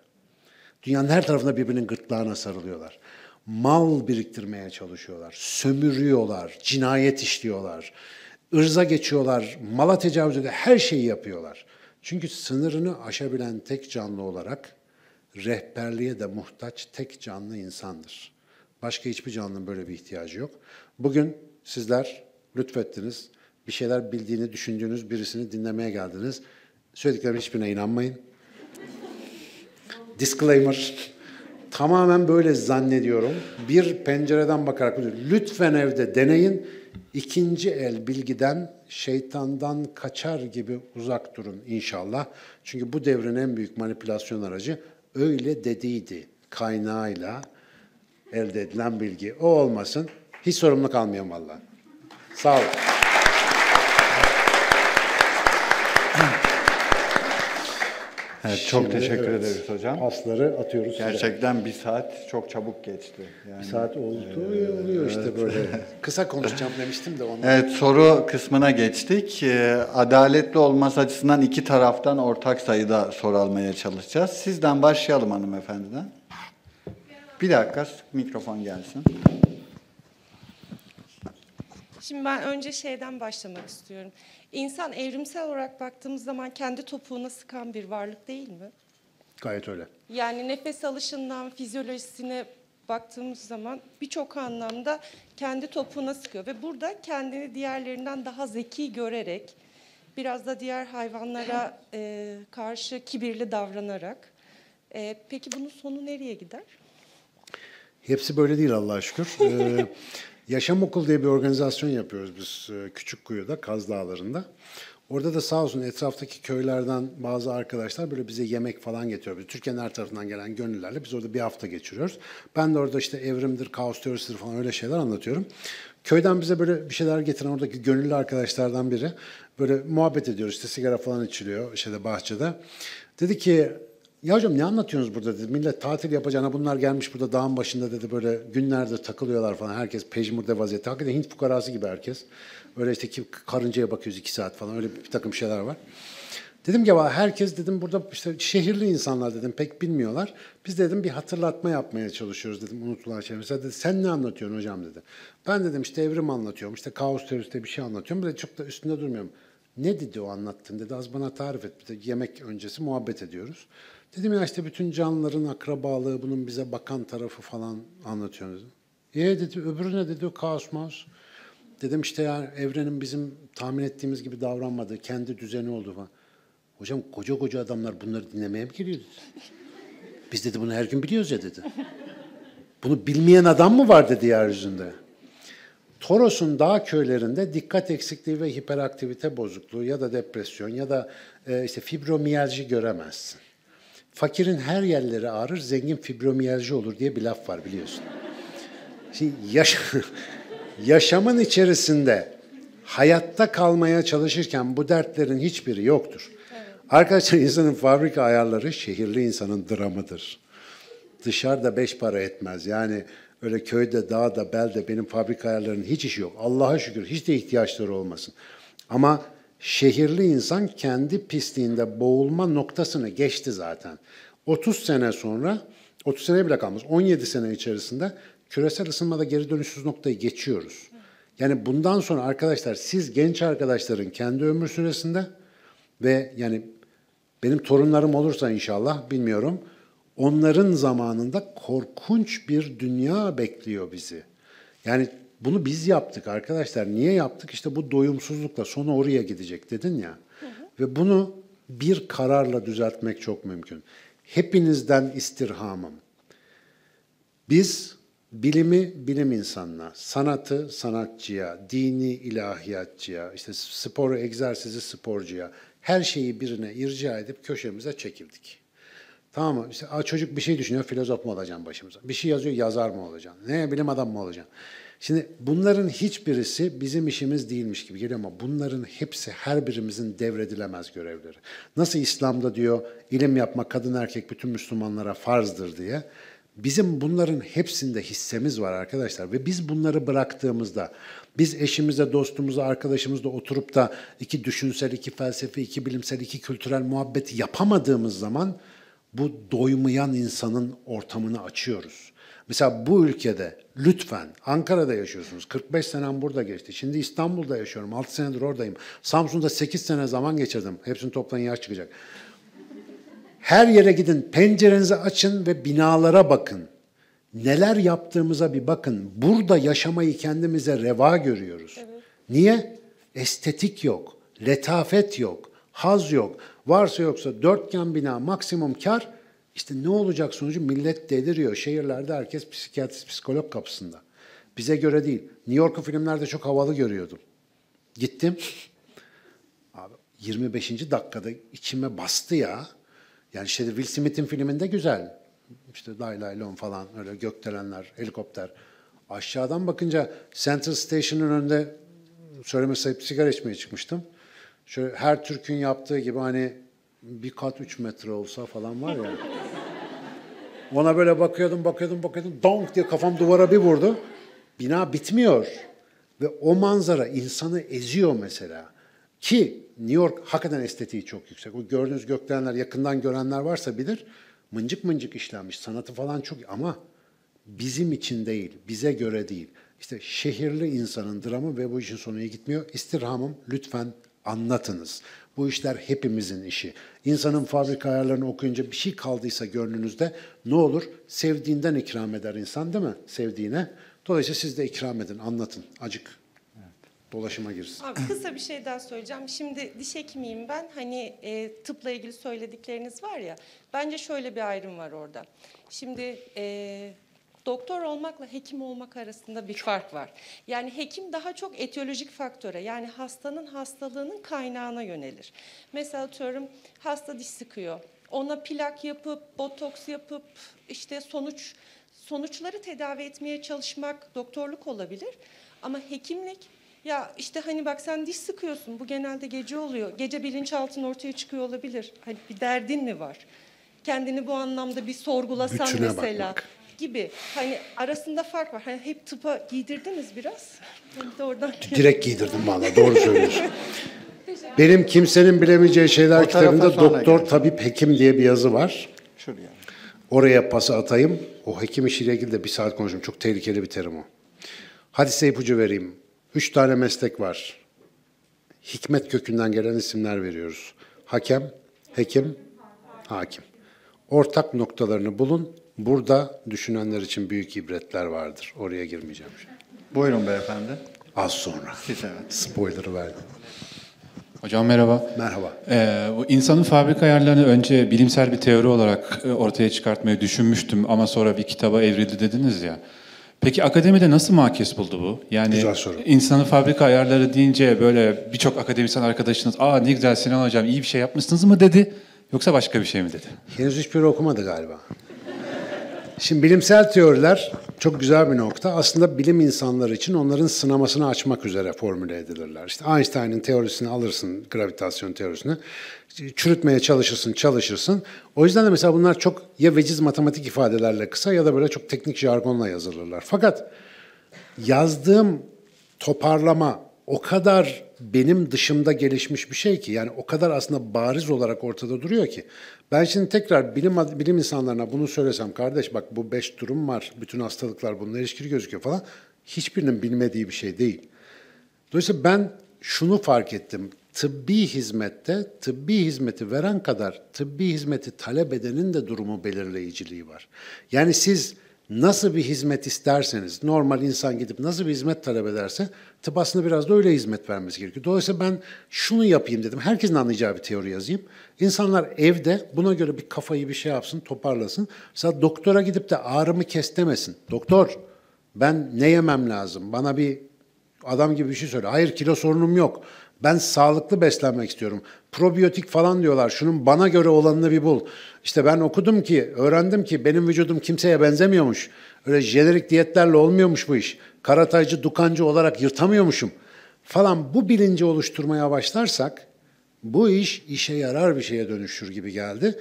Dünyanın her tarafında birbirinin gırtlağına sarılıyorlar. Mal biriktirmeye çalışıyorlar, sömürüyorlar, cinayet işliyorlar ırza geçiyorlar, mala tecavüz ediyor, her şeyi yapıyorlar. Çünkü sınırını aşabilen tek canlı olarak rehberliğe de muhtaç tek canlı insandır. Başka hiçbir canlının böyle bir ihtiyacı yok. Bugün sizler lütfettiniz, bir şeyler bildiğini düşündüğünüz birisini dinlemeye geldiniz. Söylediklerim hiçbirine inanmayın. Disclaimer. Tamamen böyle zannediyorum. Bir pencereden bakarak lütfen evde deneyin ikinci el bilgiden, şeytandan kaçar gibi uzak durun inşallah. Çünkü bu devrin en büyük manipülasyon aracı öyle dediydi kaynağıyla elde edilen bilgi. O olmasın hiç sorumluluk almayalım valla. Sağ olun. Evet, çok Şimdi, teşekkür evet, ederiz hocam. Pasları atıyoruz. Gerçekten size. bir saat çok çabuk geçti. Yani, bir saat oldu ee, oluyor evet. işte böyle. Kısa konuşacağım demiştim de ondan. Evet soru kısmına geçtik. E, adaletli olması açısından iki taraftan ortak sayıda soralmaya çalışacağız. Sizden başlayalım hanımefendiden. Bir dakika mikrofon gelsin. Şimdi ben önce şeyden başlamak istiyorum. İnsan evrimsel olarak baktığımız zaman kendi topuğuna sıkan bir varlık değil mi? Gayet öyle. Yani nefes alışından fizyolojisine baktığımız zaman birçok anlamda kendi topuğuna sıkıyor ve burada kendini diğerlerinden daha zeki görerek biraz da diğer hayvanlara e, karşı kibirli davranarak. E, peki bunun sonu nereye gider? Hepsi böyle değil Allah'a şükür. ee, Yaşam Okul diye bir organizasyon yapıyoruz biz e, küçük kuyuda, Kaz Dağları'nda. Orada da sağ olsun etraftaki köylerden bazı arkadaşlar böyle bize yemek falan getiriyor. Türkiye'nin her tarafından gelen gönüllülerle biz orada bir hafta geçiriyoruz. Ben de orada işte evrimdir, kaos teorisidir falan öyle şeyler anlatıyorum. Köyden bize böyle bir şeyler getiren oradaki gönüllü arkadaşlardan biri. Böyle muhabbet ediyoruz işte sigara falan içiliyor şeyde bahçede. Dedi ki ya hocam ne anlatıyorsunuz burada dedi. Millet tatil yapacağına bunlar gelmiş burada dağın başında dedi böyle günlerde takılıyorlar falan. Herkes pejmurde vaziyette. Hakikaten Hint fukarası gibi herkes. Öyle işte ki karıncaya bakıyoruz iki saat falan öyle bir takım şeyler var. Dedim ki herkes dedim burada işte şehirli insanlar dedim pek bilmiyorlar. Biz dedim bir hatırlatma yapmaya çalışıyoruz dedim unutulan şey. Mesela dedi, sen ne anlatıyorsun hocam dedi. Ben dedim işte evrim anlatıyorum işte kaos teorisi bir şey anlatıyorum. Böyle çok da üstünde durmuyorum. Ne dedi o anlattın dedi az bana tarif et. Bir de yemek öncesi muhabbet ediyoruz. Dedim ya işte bütün canlıların akrabalığı, bunun bize bakan tarafı falan anlatıyorsunuz. Ye dedi, öbürü ne dedi, kaos maos. Dedim işte ya evrenin bizim tahmin ettiğimiz gibi davranmadığı, kendi düzeni oldu falan. Hocam koca koca adamlar bunları dinlemeye mi geliyor dedi. Biz dedi bunu her gün biliyoruz ya dedi. Bunu bilmeyen adam mı var dedi yeryüzünde. Toros'un dağ köylerinde dikkat eksikliği ve hiperaktivite bozukluğu ya da depresyon ya da e, işte fibromiyalji göremezsin. Fakirin her yerleri ağrır, zengin fibromiyalji olur diye bir laf var biliyorsun. Şimdi yaş yaşamın içerisinde hayatta kalmaya çalışırken bu dertlerin hiçbiri yoktur. Evet. Arkadaşlar insanın fabrika ayarları şehirli insanın dramıdır. Dışarıda beş para etmez. Yani öyle köyde, dağda, belde benim fabrika ayarlarının hiç işi yok. Allah'a şükür hiç de ihtiyaçları olmasın. Ama şehirli insan kendi pisliğinde boğulma noktasını geçti zaten. 30 sene sonra, 30 sene bile kalmaz, 17 sene içerisinde küresel ısınmada geri dönüşsüz noktayı geçiyoruz. Yani bundan sonra arkadaşlar siz genç arkadaşların kendi ömür süresinde ve yani benim torunlarım olursa inşallah bilmiyorum. Onların zamanında korkunç bir dünya bekliyor bizi. Yani bunu biz yaptık arkadaşlar. Niye yaptık? İşte bu doyumsuzlukla sonu oraya gidecek dedin ya. Hı hı. Ve bunu bir kararla düzeltmek çok mümkün. Hepinizden istirhamım. Biz bilimi bilim insanına, sanatı sanatçıya, dini ilahiyatçıya, işte sporu egzersizi sporcuya, her şeyi birine irca edip köşemize çekildik. Tamam mı? İşte, çocuk bir şey düşünüyor, filozof mu olacağım başımıza? Bir şey yazıyor, yazar mı olacağım? Ne bilim adam mı olacağım? Şimdi bunların hiçbirisi bizim işimiz değilmiş gibi geliyor ama bunların hepsi her birimizin devredilemez görevleri. Nasıl İslam'da diyor ilim yapma kadın erkek bütün Müslümanlara farzdır diye. Bizim bunların hepsinde hissemiz var arkadaşlar ve biz bunları bıraktığımızda biz eşimize, dostumuza, arkadaşımızla oturup da iki düşünsel, iki felsefi, iki bilimsel, iki kültürel muhabbet yapamadığımız zaman bu doymayan insanın ortamını açıyoruz. Mesela bu ülkede lütfen Ankara'da yaşıyorsunuz. 45 senem burada geçti. Şimdi İstanbul'da yaşıyorum. 6 senedir oradayım. Samsun'da 8 sene zaman geçirdim. Hepsini toplayın yaş çıkacak. Her yere gidin, pencerenizi açın ve binalara bakın. Neler yaptığımıza bir bakın. Burada yaşamayı kendimize reva görüyoruz. Evet. Niye? Estetik yok, letafet yok, haz yok. Varsa yoksa dörtgen bina maksimum kar, işte ne olacak sonucu millet deliriyor. Şehirlerde herkes psikiyatrist, psikolog kapısında. Bize göre değil. New York'u filmlerde çok havalı görüyordum. Gittim. Abi 25. dakikada içime bastı ya. Yani işte Will Smith'in filminde güzel. İşte Lay Lay Lon falan öyle gökdelenler, helikopter. Aşağıdan bakınca Central Station'ın önünde söylemesi sayıp sigara içmeye çıkmıştım. Şöyle her Türk'ün yaptığı gibi hani bir kat üç metre olsa falan var ya. Ona böyle bakıyordum, bakıyordum, bakıyordum. Donk diye kafam duvara bir vurdu. Bina bitmiyor. Ve o manzara insanı eziyor mesela. Ki New York hakikaten estetiği çok yüksek. O gördüğünüz gökdelenler, yakından görenler varsa bilir. Mıncık mıncık işlenmiş. Sanatı falan çok ama bizim için değil, bize göre değil. İşte şehirli insanın dramı ve bu işin sonu iyi gitmiyor. İstirhamım lütfen anlatınız. Bu işler hepimizin işi. İnsanın fabrika ayarlarını okuyunca bir şey kaldıysa gönlünüzde ne olur? Sevdiğinden ikram eder insan değil mi? Sevdiğine. Dolayısıyla siz de ikram edin, anlatın. Acık dolaşıma girsin. Abi kısa bir şey daha söyleyeceğim. Şimdi diş hekimiyim ben. Hani e, tıpla ilgili söyledikleriniz var ya. Bence şöyle bir ayrım var orada. Şimdi e, Doktor olmakla hekim olmak arasında bir fark var. Yani hekim daha çok etiyolojik faktöre yani hastanın hastalığının kaynağına yönelir. Mesela diyorum, hasta diş sıkıyor. Ona plak yapıp botoks yapıp işte sonuç sonuçları tedavi etmeye çalışmak doktorluk olabilir. Ama hekimlik ya işte hani bak sen diş sıkıyorsun bu genelde gece oluyor. Gece bilinçaltın ortaya çıkıyor olabilir. Hani bir derdin mi var? Kendini bu anlamda bir sorgulasan Bütüne mesela. Bakmak gibi hani arasında fark var. Hani hep tıpa giydirdiniz biraz. Ben de oradan Direkt giydirdim valla doğru söylüyorsun. Benim kimsenin bilemeyeceği şeyler o kitabında doktor geldi. tabip hekim diye bir yazı var. Şuraya. Oraya pası atayım. O hekim işiyle ilgili de bir saat konuşurum. Çok tehlikeli bir terim o. Hadi size ipucu vereyim. Üç tane meslek var. Hikmet kökünden gelen isimler veriyoruz. Hakem, hekim, hakim. Ortak noktalarını bulun, Burada düşünenler için büyük ibretler vardır. Oraya girmeyeceğim şimdi. Buyurun beyefendi. Az sonra. Siz evet. Spoiler verdim. Hocam merhaba. Merhaba. Ee, insanın fabrika ayarlarını önce bilimsel bir teori olarak e, ortaya çıkartmayı düşünmüştüm ama sonra bir kitaba evrildi dediniz ya. Peki akademide nasıl makes buldu bu? Yani güzel soru. insanın fabrika ayarları deyince böyle birçok akademisyen arkadaşınız aa ne güzel Sinan Hocam iyi bir şey yapmışsınız mı dedi yoksa başka bir şey mi dedi? Henüz hiçbir okumadı galiba. Şimdi bilimsel teoriler çok güzel bir nokta. Aslında bilim insanları için onların sınamasını açmak üzere formüle edilirler. İşte Einstein'ın teorisini alırsın, gravitasyon teorisini. Çürütmeye çalışırsın, çalışırsın. O yüzden de mesela bunlar çok ya veciz matematik ifadelerle kısa ya da böyle çok teknik jargonla yazılırlar. Fakat yazdığım toparlama o kadar benim dışımda gelişmiş bir şey ki yani o kadar aslında bariz olarak ortada duruyor ki ben şimdi tekrar bilim, bilim insanlarına bunu söylesem kardeş bak bu beş durum var, bütün hastalıklar bununla ilişkili gözüküyor falan. Hiçbirinin bilmediği bir şey değil. Dolayısıyla ben şunu fark ettim. Tıbbi hizmette tıbbi hizmeti veren kadar tıbbi hizmeti talep edenin de durumu belirleyiciliği var. Yani siz nasıl bir hizmet isterseniz, normal insan gidip nasıl bir hizmet talep ederse tıp aslında biraz da öyle hizmet vermesi gerekiyor. Dolayısıyla ben şunu yapayım dedim. Herkesin anlayacağı bir teori yazayım. İnsanlar evde buna göre bir kafayı bir şey yapsın, toparlasın. Mesela doktora gidip de ağrımı kes demesin. Doktor ben ne yemem lazım? Bana bir adam gibi bir şey söyle. Hayır kilo sorunum yok. Ben sağlıklı beslenmek istiyorum. Probiyotik falan diyorlar. Şunun bana göre olanını bir bul. İşte ben okudum ki, öğrendim ki benim vücudum kimseye benzemiyormuş. Öyle jenerik diyetlerle olmuyormuş bu iş. Karatacı, dukancı olarak yırtamıyormuşum falan bu bilinci oluşturmaya başlarsak bu iş işe yarar bir şeye dönüşür gibi geldi.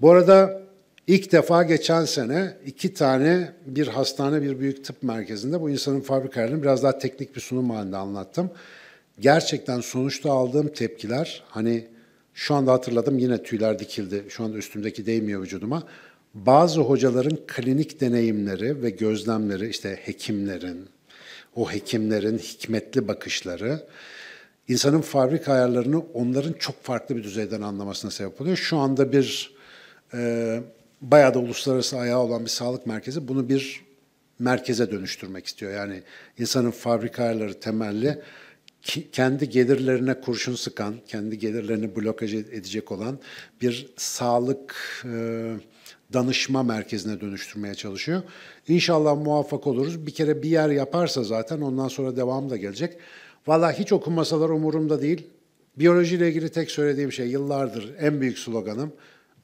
Bu arada ilk defa geçen sene iki tane bir hastane bir büyük tıp merkezinde bu insanın fabrikalarını biraz daha teknik bir sunum halinde anlattım gerçekten sonuçta aldığım tepkiler hani şu anda hatırladım yine tüyler dikildi. Şu anda üstümdeki değmiyor vücuduma. Bazı hocaların klinik deneyimleri ve gözlemleri işte hekimlerin, o hekimlerin hikmetli bakışları insanın fabrika ayarlarını onların çok farklı bir düzeyden anlamasına sebep oluyor. Şu anda bir e, bayağı da uluslararası ayağı olan bir sağlık merkezi bunu bir merkeze dönüştürmek istiyor. Yani insanın fabrika ayarları temelli kendi gelirlerine kurşun sıkan, kendi gelirlerini blokaj edecek olan bir sağlık e, danışma merkezine dönüştürmeye çalışıyor. İnşallah muvaffak oluruz. Bir kere bir yer yaparsa zaten ondan sonra devam da gelecek. Valla hiç okunmasalar umurumda değil. Biyolojiyle ilgili tek söylediğim şey yıllardır en büyük sloganım.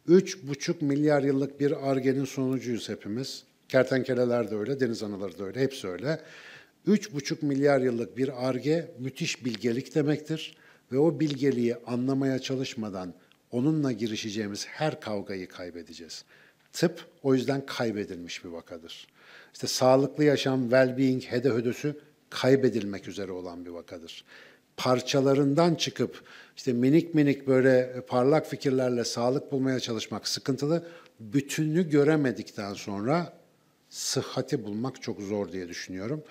3,5 milyar yıllık bir argenin sonucuyuz hepimiz. Kertenkeleler de öyle, deniz anaları da öyle, hepsi öyle. 3,5 milyar yıllık bir arge müthiş bilgelik demektir ve o bilgeliği anlamaya çalışmadan onunla girişeceğimiz her kavgayı kaybedeceğiz. Tıp o yüzden kaybedilmiş bir vakadır. İşte sağlıklı yaşam, well-being hedehödüsü kaybedilmek üzere olan bir vakadır. Parçalarından çıkıp işte minik minik böyle parlak fikirlerle sağlık bulmaya çalışmak sıkıntılı. Bütünü göremedikten sonra sıhhati bulmak çok zor diye düşünüyorum.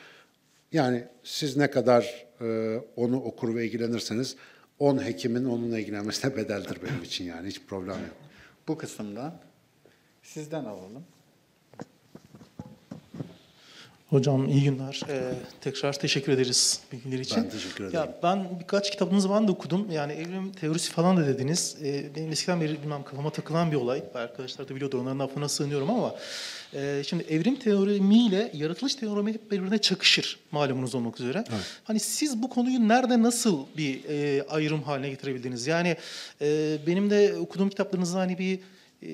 Yani siz ne kadar e, onu okur ve ilgilenirseniz 10 hekimin onunla ilgilenmesine bedeldir benim için yani hiç problem yok. Bu kısımdan sizden alalım. Hocam iyi günler. Ee, tekrar teşekkür ederiz bilgiler için. Ben teşekkür ederim. Ya ben birkaç kitabınızı ben de okudum. Yani evrim teorisi falan da dediniz. Ee, benim eskiden beri bilmem kafama takılan bir olay. Arkadaşlar da biliyordur onların affına sığınıyorum ama e, şimdi evrim teorimiyle yaratılış teorimi hep birbirine çakışır malumunuz olmak üzere. Evet. Hani siz bu konuyu nerede nasıl bir e, ayrım haline getirebildiniz? Yani e, benim de okuduğum kitaplarınızda hani bir e,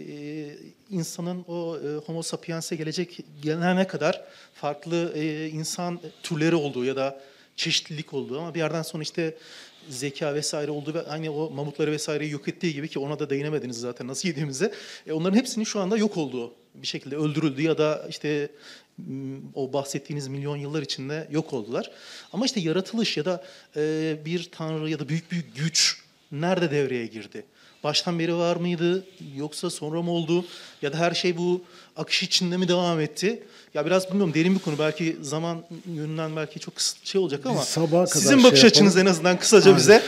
insanın o e, homo sapiens'e gelecek gelene kadar farklı e, insan türleri olduğu ya da çeşitlilik olduğu ama bir yerden sonra işte zeka vesaire oldu ve hani o mamutları vesaireyi yok ettiği gibi ki ona da değinemediniz zaten nasıl yediğimize. E onların hepsinin şu anda yok olduğu bir şekilde öldürüldü ya da işte mm, o bahsettiğiniz milyon yıllar içinde yok oldular. Ama işte yaratılış ya da e, bir tanrı ya da büyük bir güç nerede devreye girdi? baştan beri var mıydı yoksa sonra mı oldu ya da her şey bu akış içinde mi devam etti? Ya biraz bilmiyorum derin bir konu belki zaman yönünden belki çok kısıtlı şey olacak ama Sabaha kadar sizin şey bakış şey açınız en azından kısaca Aynen. bize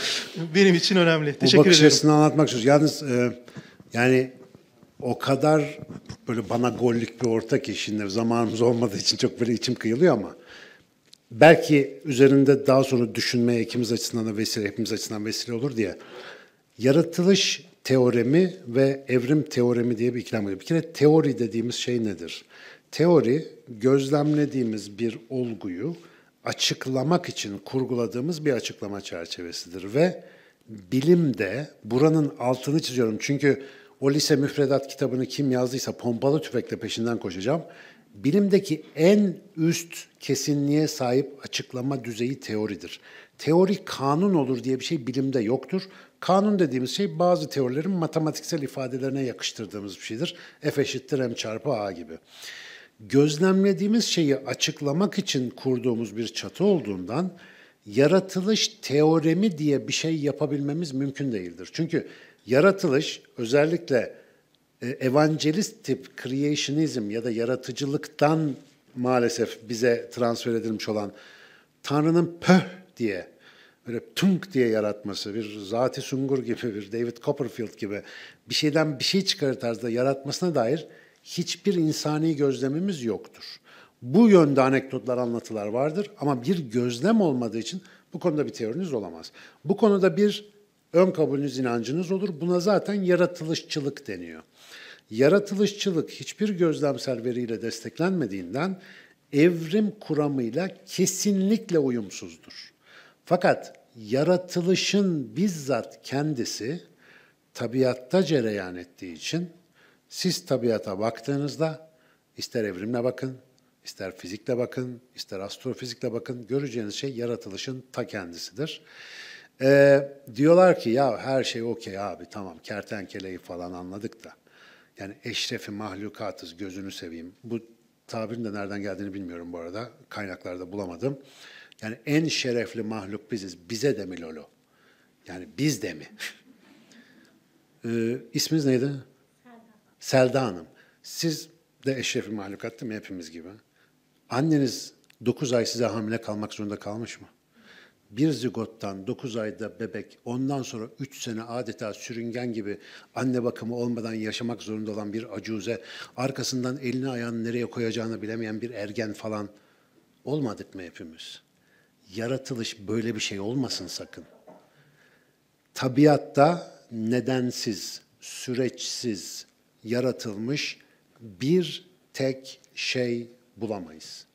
benim için önemli. Bu Teşekkür bakış ederim. açısını anlatmak istiyoruz. Yalnız e, yani o kadar böyle bana gollük bir ortak işinde zamanımız olmadığı için çok böyle içim kıyılıyor ama belki üzerinde daha sonra düşünmeye ikimiz açısından da vesile, hepimiz açısından vesile olur diye Yaratılış teoremi ve evrim teoremi diye bir ikilem var. Bir kere teori dediğimiz şey nedir? Teori gözlemlediğimiz bir olguyu açıklamak için kurguladığımız bir açıklama çerçevesidir ve bilimde buranın altını çiziyorum. Çünkü o lise müfredat kitabını kim yazdıysa pompalı tüfekle peşinden koşacağım. Bilimdeki en üst kesinliğe sahip açıklama düzeyi teoridir. Teori kanun olur diye bir şey bilimde yoktur. Kanun dediğimiz şey bazı teorilerin matematiksel ifadelerine yakıştırdığımız bir şeydir. F eşittir M çarpı A gibi. Gözlemlediğimiz şeyi açıklamak için kurduğumuz bir çatı olduğundan yaratılış teoremi diye bir şey yapabilmemiz mümkün değildir. Çünkü yaratılış özellikle e, evangelist tip creationizm ya da yaratıcılıktan maalesef bize transfer edilmiş olan Tanrı'nın pöh diye böyle tunk diye yaratması, bir Zati Sungur gibi, bir David Copperfield gibi bir şeyden bir şey çıkarır tarzda yaratmasına dair hiçbir insani gözlemimiz yoktur. Bu yönde anekdotlar, anlatılar vardır ama bir gözlem olmadığı için bu konuda bir teoriniz olamaz. Bu konuda bir ön kabulünüz, inancınız olur. Buna zaten yaratılışçılık deniyor. Yaratılışçılık hiçbir gözlemsel veriyle desteklenmediğinden evrim kuramıyla kesinlikle uyumsuzdur. Fakat yaratılışın bizzat kendisi tabiatta cereyan ettiği için siz tabiata baktığınızda ister evrimle bakın, ister fizikle bakın, ister astrofizikle bakın göreceğiniz şey yaratılışın ta kendisidir. Ee, diyorlar ki ya her şey okey abi tamam kertenkeleyi falan anladık da. Yani eşrefi mahlukatız gözünü seveyim. Bu tabirin de nereden geldiğini bilmiyorum bu arada. Kaynaklarda bulamadım. Yani en şerefli mahluk biziz. Bize de mi Lolo? Yani biz de mi? ee, isminiz neydi? Selda. Selda Hanım. Siz de eşrefi mahlukat değil mi hepimiz gibi? Anneniz 9 ay size hamile kalmak zorunda kalmış mı? Bir zigottan 9 ayda bebek, ondan sonra 3 sene adeta sürüngen gibi anne bakımı olmadan yaşamak zorunda olan bir acuze, arkasından elini ayağını nereye koyacağını bilemeyen bir ergen falan olmadık mı hepimiz?'' yaratılış böyle bir şey olmasın sakın. Tabiatta nedensiz, süreçsiz yaratılmış bir tek şey bulamayız.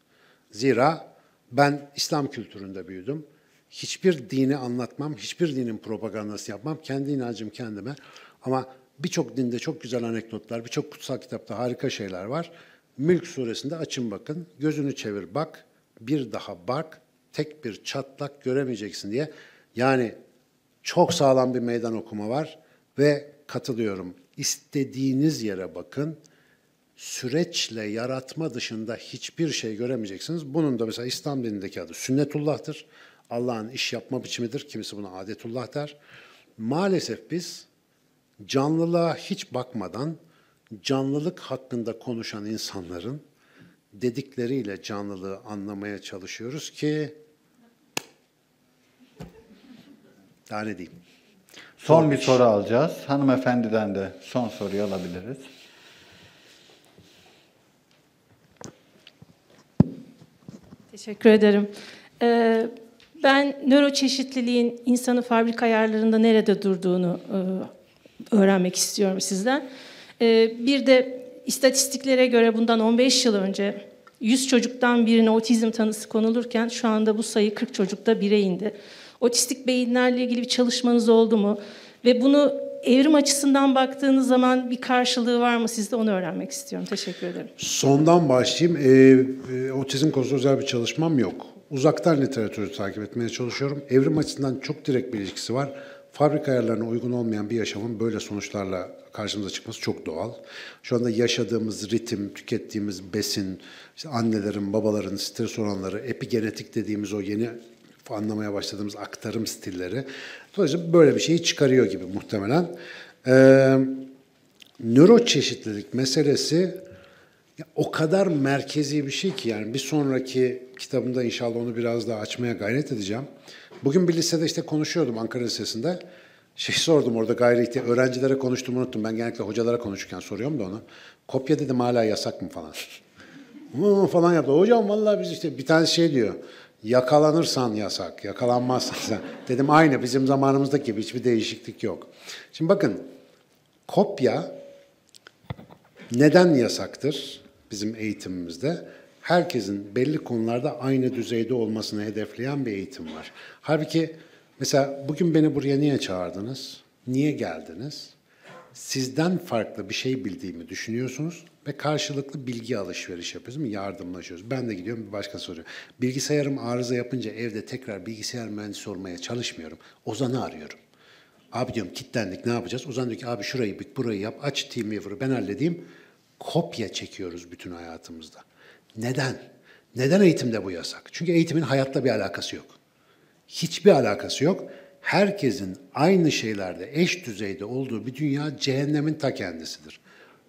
Zira ben İslam kültüründe büyüdüm. Hiçbir dini anlatmam, hiçbir dinin propagandası yapmam. Kendi inancım kendime. Ama birçok dinde çok güzel anekdotlar, birçok kutsal kitapta harika şeyler var. Mülk suresinde açın bakın, gözünü çevir bak, bir daha bak, tek bir çatlak göremeyeceksin diye. Yani çok sağlam bir meydan okuma var ve katılıyorum. İstediğiniz yere bakın. Süreçle yaratma dışında hiçbir şey göremeyeceksiniz. Bunun da mesela İslam dinindeki adı sünnetullah'tır. Allah'ın iş yapma biçimidir. Kimisi buna adetullah der. Maalesef biz canlılığa hiç bakmadan canlılık hakkında konuşan insanların dedikleriyle canlılığı anlamaya çalışıyoruz ki daha ne diyeyim? Son Sormuş. bir soru alacağız. Hanımefendiden de son soruyu alabiliriz. Teşekkür ederim. Ee, ben nöroçeşitliliğin insanı fabrika ayarlarında nerede durduğunu e, öğrenmek istiyorum sizden. E, bir de İstatistiklere göre bundan 15 yıl önce 100 çocuktan birine otizm tanısı konulurken şu anda bu sayı 40 çocukta 1'e indi. Otistik beyinlerle ilgili bir çalışmanız oldu mu? Ve bunu evrim açısından baktığınız zaman bir karşılığı var mı sizde onu öğrenmek istiyorum. Teşekkür ederim. Sondan başlayayım. Ee, e, otizm konusunda özel bir çalışmam yok. Uzaktan literatürü takip etmeye çalışıyorum. Evrim açısından çok direkt bir ilişkisi var. Fabrika ayarlarına uygun olmayan bir yaşamın böyle sonuçlarla karşımıza çıkması çok doğal. Şu anda yaşadığımız ritim, tükettiğimiz besin, işte annelerin, babaların stres oranları, epigenetik dediğimiz o yeni anlamaya başladığımız aktarım stilleri. Dolayısıyla böyle bir şeyi çıkarıyor gibi muhtemelen. Ee, çeşitlilik meselesi o kadar merkezi bir şey ki yani bir sonraki kitabımda inşallah onu biraz daha açmaya gayret edeceğim. Bugün bir lisede işte konuşuyordum Ankara Lisesi'nde şey sordum orada gayri ihtiyar, öğrencilere konuştum unuttum. Ben genellikle hocalara konuşurken soruyorum da onu. Kopya dedim hala yasak mı falan. falan yaptı. Hocam vallahi biz işte bir tane şey diyor. Yakalanırsan yasak, yakalanmazsan Dedim aynı bizim zamanımızdaki gibi hiçbir değişiklik yok. Şimdi bakın kopya neden yasaktır bizim eğitimimizde? Herkesin belli konularda aynı düzeyde olmasını hedefleyen bir eğitim var. Halbuki Mesela bugün beni buraya niye çağırdınız? Niye geldiniz? Sizden farklı bir şey bildiğimi düşünüyorsunuz ve karşılıklı bilgi alışveriş yapıyoruz değil mi? Yardımlaşıyoruz. Ben de gidiyorum bir başka soruyor. Bilgisayarım arıza yapınca evde tekrar bilgisayar mühendisi olmaya çalışmıyorum. Ozan'ı arıyorum. Abi diyorum kilitlendik ne yapacağız? Ozan diyor ki abi şurayı bit burayı yap aç TeamViewer'ı ben halledeyim. Kopya çekiyoruz bütün hayatımızda. Neden? Neden eğitimde bu yasak? Çünkü eğitimin hayatla bir alakası yok hiçbir alakası yok. Herkesin aynı şeylerde eş düzeyde olduğu bir dünya cehennemin ta kendisidir.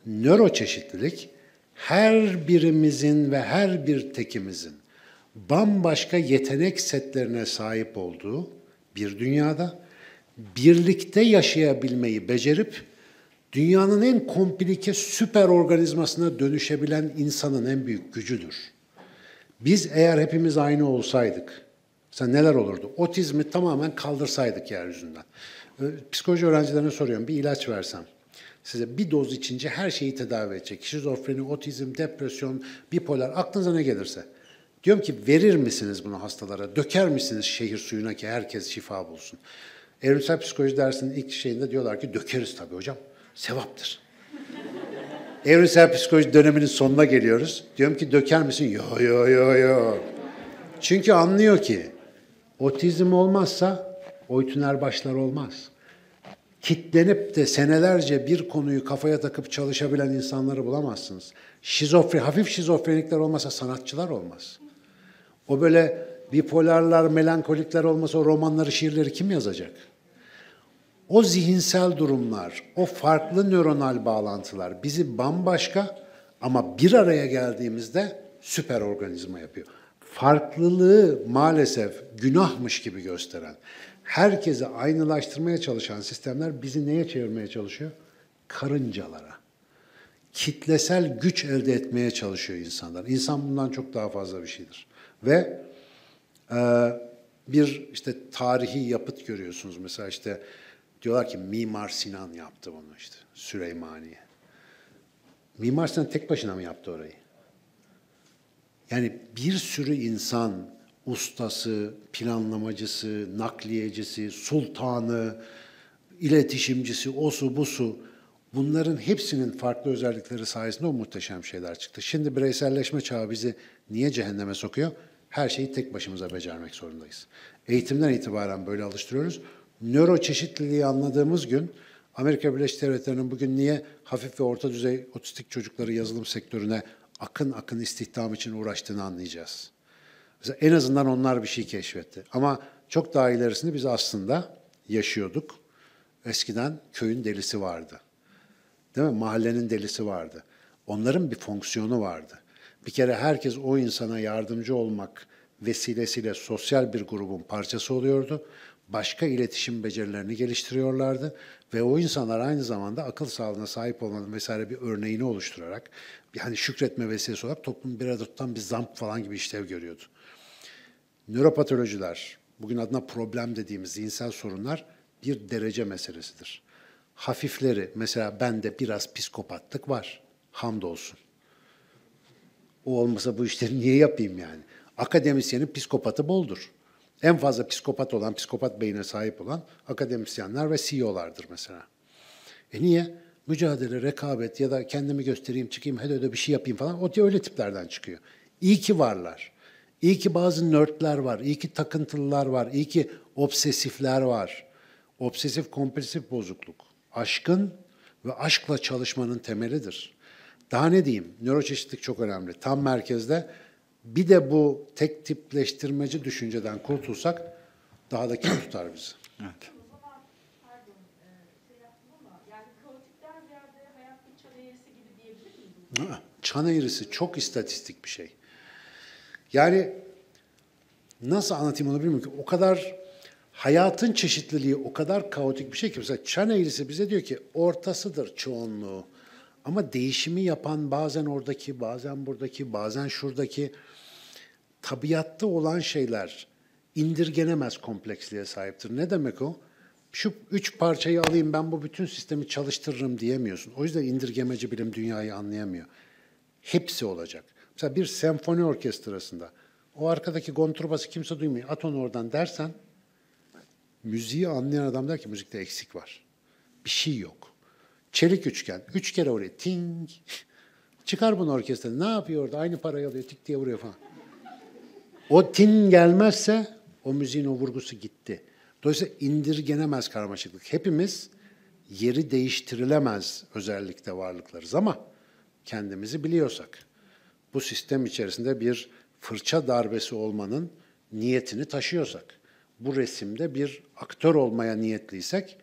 Nöro çeşitlilik her birimizin ve her bir tekimizin bambaşka yetenek setlerine sahip olduğu bir dünyada birlikte yaşayabilmeyi becerip dünyanın en komplike süper organizmasına dönüşebilen insanın en büyük gücüdür. Biz eğer hepimiz aynı olsaydık, sen neler olurdu? Otizmi tamamen kaldırsaydık yeryüzünden. Ee, psikoloji öğrencilerine soruyorum. Bir ilaç versem size bir doz içince her şeyi tedavi edecek. Şizofreni, otizm, depresyon, bipolar aklınıza ne gelirse. Diyorum ki verir misiniz bunu hastalara? Döker misiniz şehir suyuna ki herkes şifa bulsun? Evrimsel psikoloji dersinin ilk şeyinde diyorlar ki dökeriz tabii hocam. Sevaptır. Evrimsel psikoloji döneminin sonuna geliyoruz. Diyorum ki döker misin? Yo yo yo yo. Çünkü anlıyor ki Otizm olmazsa Oytun Erbaşlar olmaz. Kitlenip de senelerce bir konuyu kafaya takıp çalışabilen insanları bulamazsınız. Şizofri, hafif şizofrenikler olmasa sanatçılar olmaz. O böyle bipolarlar, melankolikler olmasa o romanları, şiirleri kim yazacak? O zihinsel durumlar, o farklı nöronal bağlantılar bizi bambaşka ama bir araya geldiğimizde süper organizma yapıyor farklılığı maalesef günahmış gibi gösteren, herkese aynılaştırmaya çalışan sistemler bizi neye çevirmeye çalışıyor? Karıncalara. Kitlesel güç elde etmeye çalışıyor insanlar. İnsan bundan çok daha fazla bir şeydir. Ve e, bir işte tarihi yapıt görüyorsunuz. Mesela işte diyorlar ki Mimar Sinan yaptı bunu işte Süleymaniye. Mimar Sinan tek başına mı yaptı orayı? Yani bir sürü insan ustası, planlamacısı, nakliyecisi, sultanı, iletişimcisi, osu busu bunların hepsinin farklı özellikleri sayesinde o muhteşem şeyler çıktı. Şimdi bireyselleşme çağı bizi niye cehenneme sokuyor? Her şeyi tek başımıza becermek zorundayız. Eğitimden itibaren böyle alıştırıyoruz. Nöro çeşitliliği anladığımız gün Amerika Birleşik Devletleri'nin bugün niye hafif ve orta düzey otistik çocukları yazılım sektörüne akın akın istihdam için uğraştığını anlayacağız. Mesela en azından onlar bir şey keşfetti. Ama çok daha ilerisini biz aslında yaşıyorduk. Eskiden köyün delisi vardı. Değil mi? Mahallenin delisi vardı. Onların bir fonksiyonu vardı. Bir kere herkes o insana yardımcı olmak vesilesiyle sosyal bir grubun parçası oluyordu. Başka iletişim becerilerini geliştiriyorlardı ve o insanlar aynı zamanda akıl sağlığına sahip olmanın vesaire bir örneğini oluşturarak yani şükretme vesilesi olarak toplum bir arada tutan bir zamp falan gibi işlev görüyordu. Nöropatolojiler, bugün adına problem dediğimiz zihinsel sorunlar bir derece meselesidir. Hafifleri, mesela bende biraz psikopatlık var, hamdolsun. O olmasa bu işleri niye yapayım yani? Akademisyenin psikopatı boldur. En fazla psikopat olan, psikopat beyine sahip olan akademisyenler ve CEO'lardır mesela. E niye? Mücadele, rekabet ya da kendimi göstereyim, çıkayım, hele öyle bir şey yapayım falan. O diye öyle tiplerden çıkıyor. İyi ki varlar. İyi ki bazı nörtler var, iyi ki takıntılılar var, iyi ki obsesifler var. Obsesif kompulsif bozukluk. Aşkın ve aşkla çalışmanın temelidir. Daha ne diyeyim? Nöroçeşitlik çok önemli. Tam merkezde bir de bu tek tipleştirmeci düşünceden kurtulsak daha da kim tutar bizi? Evet. E, şey çan eğrisi çok istatistik bir şey. Yani nasıl anlatayım onu bilmiyorum ki. O kadar hayatın çeşitliliği o kadar kaotik bir şey ki. Mesela çan eğrisi bize diyor ki ortasıdır çoğunluğu. Ama değişimi yapan bazen oradaki, bazen buradaki, bazen şuradaki tabiatta olan şeyler indirgenemez kompleksliğe sahiptir. Ne demek o? Şu üç parçayı alayım ben bu bütün sistemi çalıştırırım diyemiyorsun. O yüzden indirgemeci bilim dünyayı anlayamıyor. Hepsi olacak. Mesela bir senfoni orkestrasında o arkadaki kontrabası kimse duymuyor. At onu oradan dersen müziği anlayan adam der ki müzikte eksik var. Bir şey yok. Çelik üçgen. Üç kere oraya ting. Çıkar bunu orkestra. Ne yapıyor orada? Aynı parayı alıyor. Tik diye vuruyor falan. O tin gelmezse o müziğin o vurgusu gitti. Dolayısıyla indirgenemez karmaşıklık. Hepimiz yeri değiştirilemez özellikle varlıklarız ama kendimizi biliyorsak bu sistem içerisinde bir fırça darbesi olmanın niyetini taşıyorsak, bu resimde bir aktör olmaya niyetliysek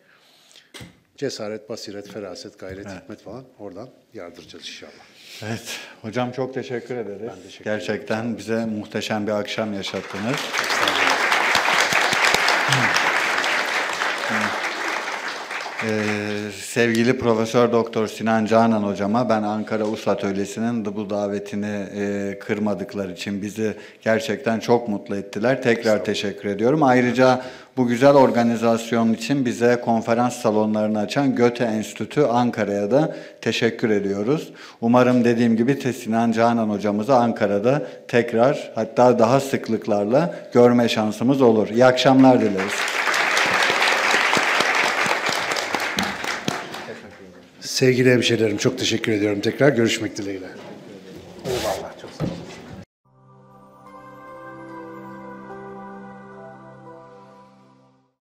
cesaret, basiret, feraset, gayret, evet. hikmet falan oradan yardıracağız inşallah. Evet. Hocam çok teşekkür ederiz. Ben teşekkür Gerçekten ederim. bize muhteşem bir akşam yaşattınız. Estağfurullah. Ee, sevgili Profesör Doktor Sinan Canan hocama ben Ankara Us Atölyesi'nin bu davetini e, kırmadıkları için bizi gerçekten çok mutlu ettiler. Tekrar teşekkür ediyorum. Ayrıca bu güzel organizasyon için bize konferans salonlarını açan Göte Enstitü Ankara'ya da teşekkür ediyoruz. Umarım dediğim gibi Sinan Canan hocamızı Ankara'da tekrar hatta daha sıklıklarla görme şansımız olur. İyi akşamlar dileriz. Sevgili hemşehrilerim çok teşekkür ediyorum. Tekrar görüşmek dileğiyle.